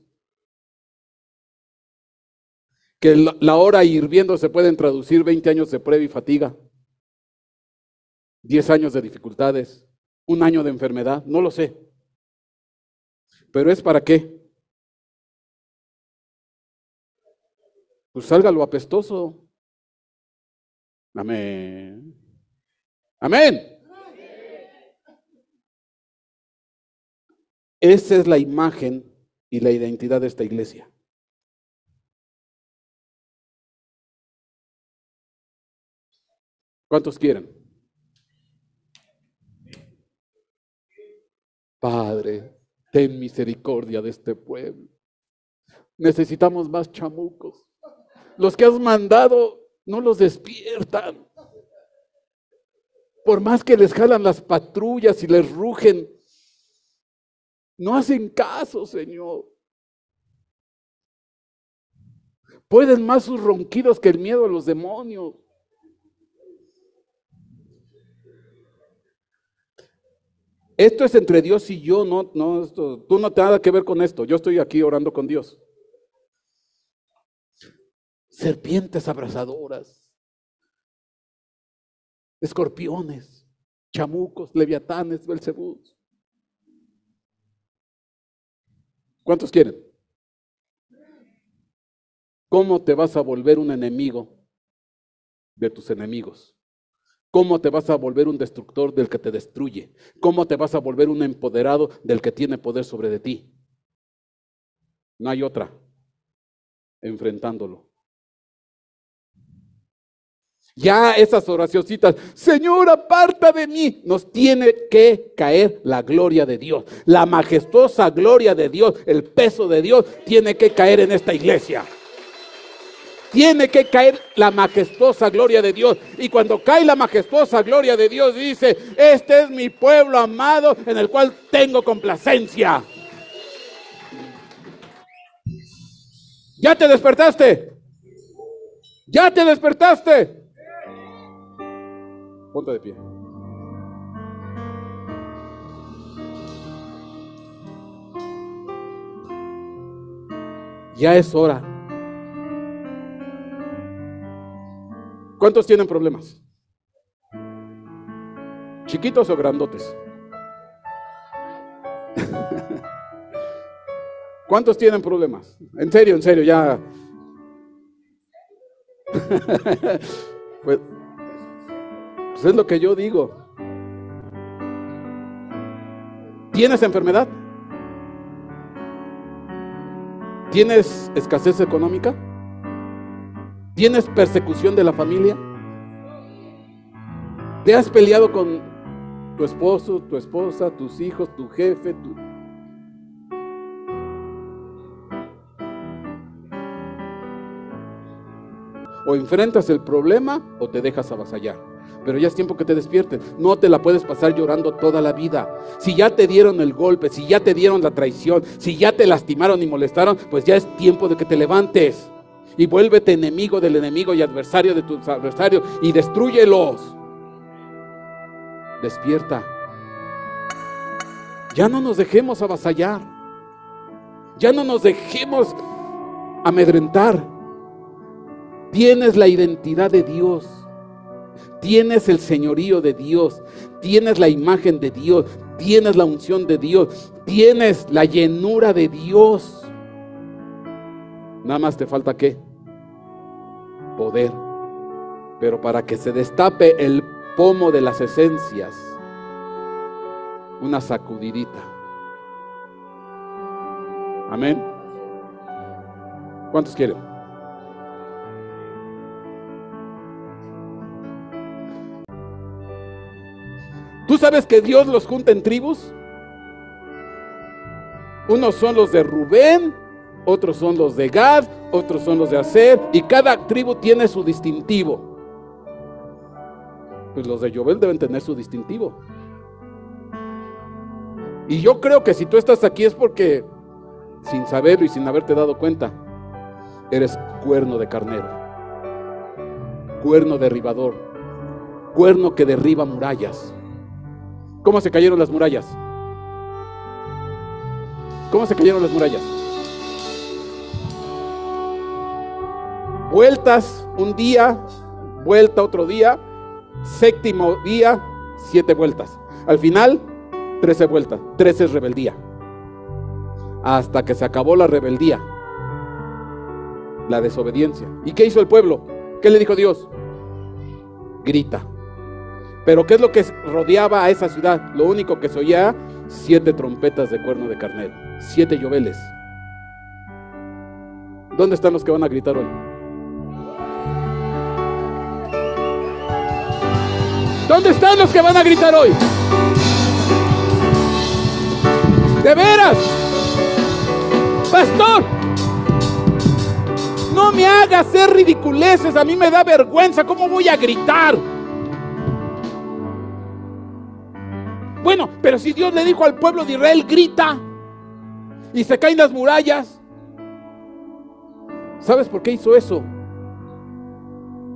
Que la hora hirviendo se pueden traducir 20 años de prueba y fatiga, 10 años de dificultades, un año de enfermedad, no lo sé. Pero es para qué? Pues salga lo apestoso, Amén. Amén. Esa es la imagen y la identidad de esta iglesia. ¿Cuántos quieren? Padre, ten misericordia de este pueblo. Necesitamos más chamucos. Los que has mandado no los despiertan. Por más que les jalan las patrullas y les rugen, no hacen caso, Señor. Pueden más sus ronquidos que el miedo a los demonios. Esto es entre Dios y yo, no, no, tú no te nada que ver con esto. Yo estoy aquí orando con Dios serpientes abrasadoras, escorpiones, chamucos, leviatanes, belcebús. ¿Cuántos quieren? ¿Cómo te vas a volver un enemigo de tus enemigos? ¿Cómo te vas a volver un destructor del que te destruye? ¿Cómo te vas a volver un empoderado del que tiene poder sobre de ti? No hay otra enfrentándolo. Ya esas oracioncitas, Señor, aparta de mí, nos tiene que caer la gloria de Dios, la majestuosa gloria de Dios, el peso de Dios tiene que caer en esta iglesia. Tiene que caer la majestuosa gloria de Dios. Y cuando cae la majestuosa gloria de Dios, dice, este es mi pueblo amado en el cual tengo complacencia. ¿Ya te despertaste? ¿Ya te despertaste? Ponte de pie. Ya es hora. ¿Cuántos tienen problemas? ¿Chiquitos o grandotes? ¿Cuántos tienen problemas? En serio, en serio, ya. pues, pues es lo que yo digo. ¿Tienes enfermedad? ¿Tienes escasez económica? ¿Tienes persecución de la familia? ¿Te has peleado con tu esposo, tu esposa, tus hijos, tu jefe? Tu... O enfrentas el problema o te dejas avasallar. Pero ya es tiempo que te despiertes. No te la puedes pasar llorando toda la vida. Si ya te dieron el golpe, si ya te dieron la traición, si ya te lastimaron y molestaron, pues ya es tiempo de que te levantes. Y vuélvete enemigo del enemigo y adversario de tus adversarios y destruyelos. Despierta. Ya no nos dejemos avasallar. Ya no nos dejemos amedrentar. Tienes la identidad de Dios. Tienes el señorío de Dios, tienes la imagen de Dios, tienes la unción de Dios, tienes la llenura de Dios. Nada más te falta qué? Poder. Pero para que se destape el pomo de las esencias, una sacudidita. Amén. ¿Cuántos quieren? ¿Tú sabes que Dios los junta en tribus? Unos son los de Rubén, otros son los de Gad, otros son los de Aser, y cada tribu tiene su distintivo. Pues los de Jobel deben tener su distintivo. Y yo creo que si tú estás aquí es porque, sin saberlo y sin haberte dado cuenta, eres cuerno de carnero, cuerno derribador, cuerno que derriba murallas. ¿Cómo se cayeron las murallas? ¿Cómo se cayeron las murallas? Vueltas un día, vuelta otro día, séptimo día, siete vueltas. Al final, trece vueltas. Trece es rebeldía. Hasta que se acabó la rebeldía, la desobediencia. ¿Y qué hizo el pueblo? ¿Qué le dijo Dios? Grita. Pero ¿qué es lo que rodeaba a esa ciudad? Lo único que se oía, siete trompetas de cuerno de carnero, siete lloveles. ¿Dónde están los que van a gritar hoy? ¿Dónde están los que van a gritar hoy? De veras, pastor, no me hagas ser ridiculeces, a mí me da vergüenza, ¿cómo voy a gritar? Bueno, pero si Dios le dijo al pueblo de Israel, grita y se caen las murallas. ¿Sabes por qué hizo eso?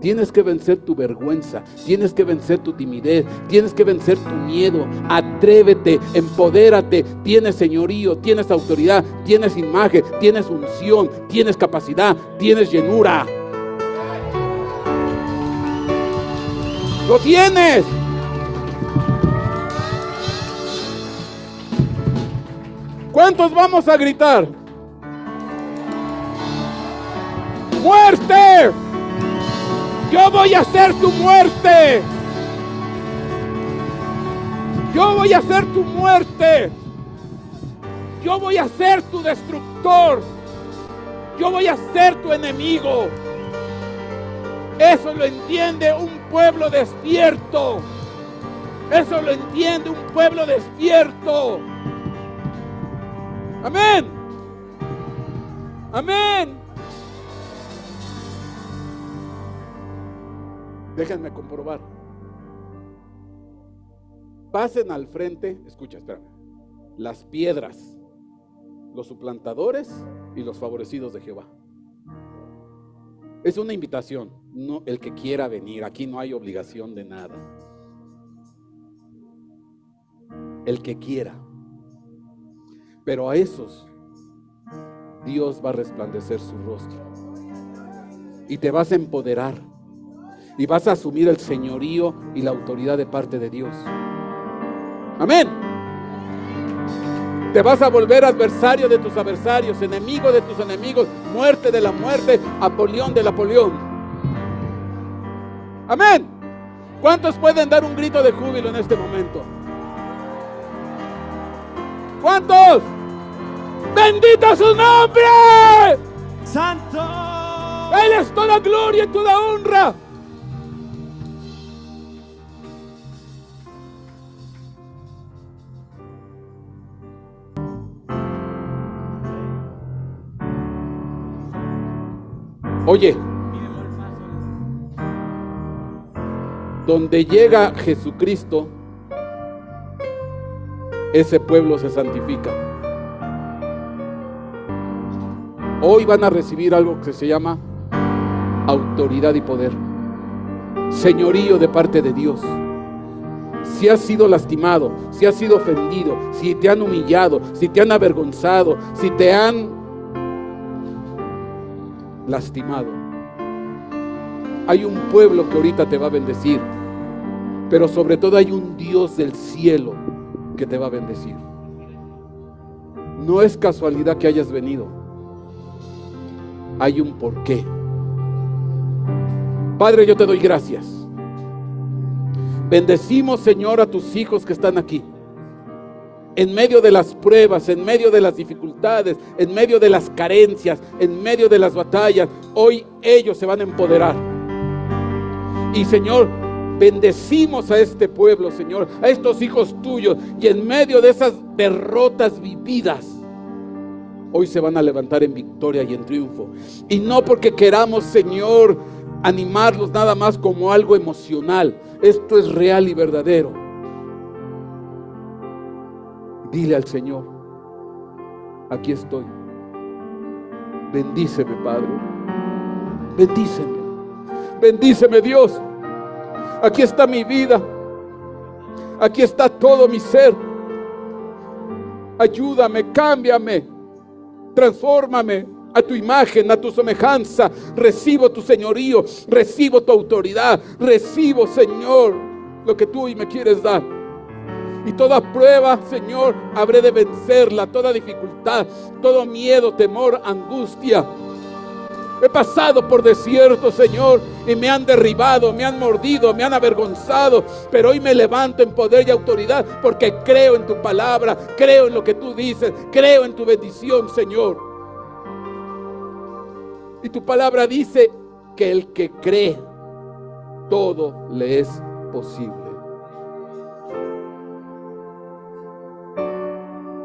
Tienes que vencer tu vergüenza, tienes que vencer tu timidez, tienes que vencer tu miedo. Atrévete, empodérate. Tienes señorío, tienes autoridad, tienes imagen, tienes unción, tienes capacidad, tienes llenura. Lo tienes. ¿Cuántos vamos a gritar? ¡Muerte! Yo voy a ser tu muerte. Yo voy a ser tu muerte. Yo voy a ser tu destructor. Yo voy a ser tu enemigo. Eso lo entiende un pueblo despierto. Eso lo entiende un pueblo despierto. Amén. Amén. Déjenme comprobar. Pasen al frente, escucha, espera, las piedras, los suplantadores y los favorecidos de Jehová. Es una invitación, no el que quiera venir, aquí no hay obligación de nada. El que quiera. Pero a esos Dios va a resplandecer su rostro. Y te vas a empoderar. Y vas a asumir el señorío y la autoridad de parte de Dios. Amén. Te vas a volver adversario de tus adversarios, enemigo de tus enemigos, muerte de la muerte, Apolión del Apolión. Amén. ¿Cuántos pueden dar un grito de júbilo en este momento? ¿Cuántos? Bendito su nombre. Santo. Él es toda gloria y toda honra. Oye, donde llega Jesucristo, ese pueblo se santifica. Hoy van a recibir algo que se llama autoridad y poder. Señorío de parte de Dios. Si has sido lastimado, si has sido ofendido, si te han humillado, si te han avergonzado, si te han lastimado. Hay un pueblo que ahorita te va a bendecir, pero sobre todo hay un Dios del cielo que te va a bendecir. No es casualidad que hayas venido hay un porqué. Padre, yo te doy gracias. Bendecimos, Señor, a tus hijos que están aquí. En medio de las pruebas, en medio de las dificultades, en medio de las carencias, en medio de las batallas, hoy ellos se van a empoderar. Y Señor, Bendecimos a este pueblo, Señor, a estos hijos tuyos. Y en medio de esas derrotas vividas, hoy se van a levantar en victoria y en triunfo. Y no porque queramos, Señor, animarlos nada más como algo emocional. Esto es real y verdadero. Dile al Señor, aquí estoy. Bendíceme, Padre. Bendíceme. Bendíceme, Dios. Aquí está mi vida. Aquí está todo mi ser. Ayúdame, cámbiame transfórmame a tu imagen, a tu semejanza. Recibo tu señorío, recibo tu autoridad, recibo, Señor, lo que tú hoy me quieres dar. Y toda prueba, Señor, habré de vencerla, toda dificultad, todo miedo, temor, angustia. He pasado por desierto, Señor, y me han derribado, me han mordido, me han avergonzado. Pero hoy me levanto en poder y autoridad porque creo en tu palabra, creo en lo que tú dices, creo en tu bendición, Señor. Y tu palabra dice que el que cree, todo le es posible.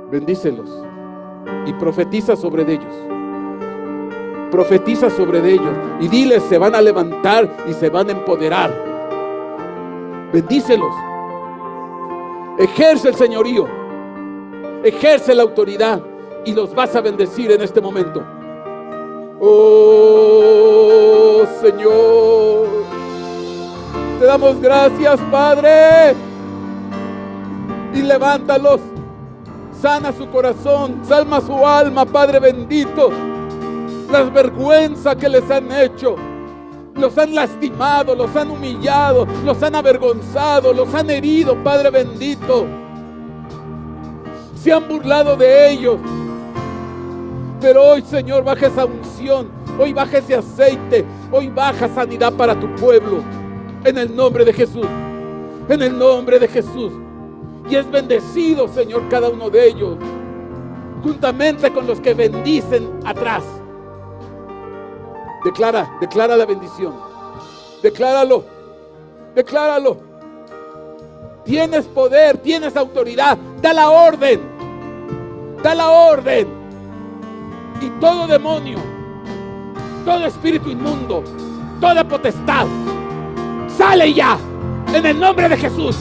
Bendícelos y profetiza sobre ellos. Profetiza sobre ellos y diles, se van a levantar y se van a empoderar. Bendícelos. Ejerce el señorío. Ejerce la autoridad y los vas a bendecir en este momento. Oh Señor, te damos gracias, Padre. Y levántalos sana su corazón, Salma su alma, Padre bendito las vergüenzas que les han hecho. Los han lastimado, los han humillado, los han avergonzado, los han herido, Padre bendito. Se han burlado de ellos. Pero hoy, Señor, baja esa unción, hoy baja ese aceite, hoy baja sanidad para tu pueblo. En el nombre de Jesús. En el nombre de Jesús. Y es bendecido, Señor, cada uno de ellos juntamente con los que bendicen atrás. Declara, declara la bendición. Decláralo. Decláralo. Tienes poder, tienes autoridad. Da la orden. Da la orden. Y todo demonio, todo espíritu inmundo, toda potestad, sale ya en el nombre de Jesús.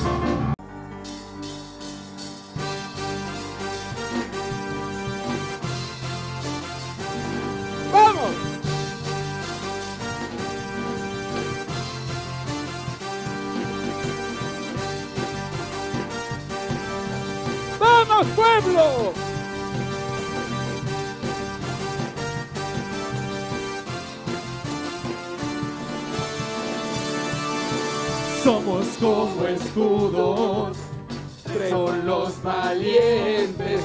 como escudos. Tres son los valientes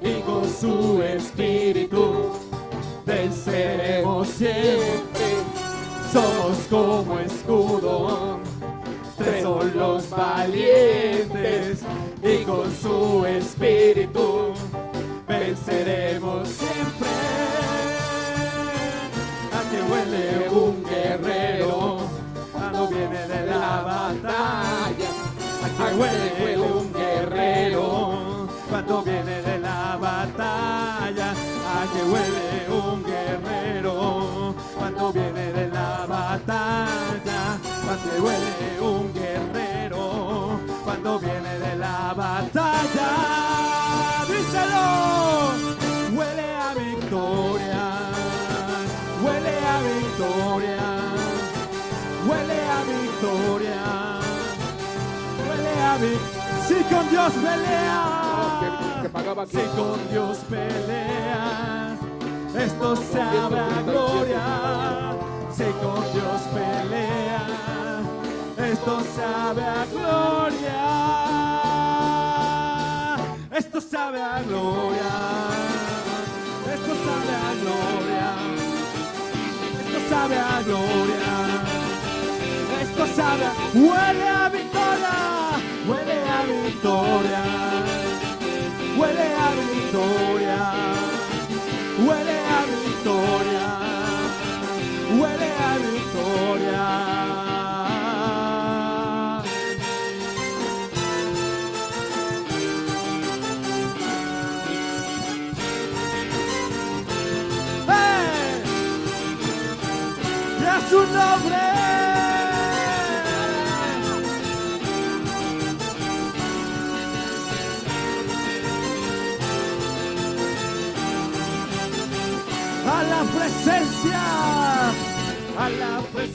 y con su espíritu venceremos siempre. Somos como escudos. Tres son los valientes y con su espíritu venceremos siempre. batalla. Aquí huele, un guerrero cuando viene de la batalla. que huele un guerrero cuando viene de la batalla. Aquí huele un si con Dios pelea, si con Dios pelea, esto sabe a gloria. Si con Dios pelea, esto sabe a gloria. Esto sabe a gloria. Esto sabe a gloria. Esto sabe a gloria. Esto sabe a... ¡Huele a victoria! victoria, huele a victoria.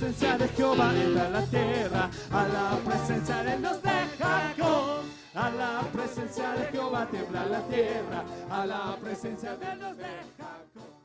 presencia de Jehová entra la tierra, a la presencia de los de Jacob. A la presencia de Jehová tiembla la tierra, a la presencia de los de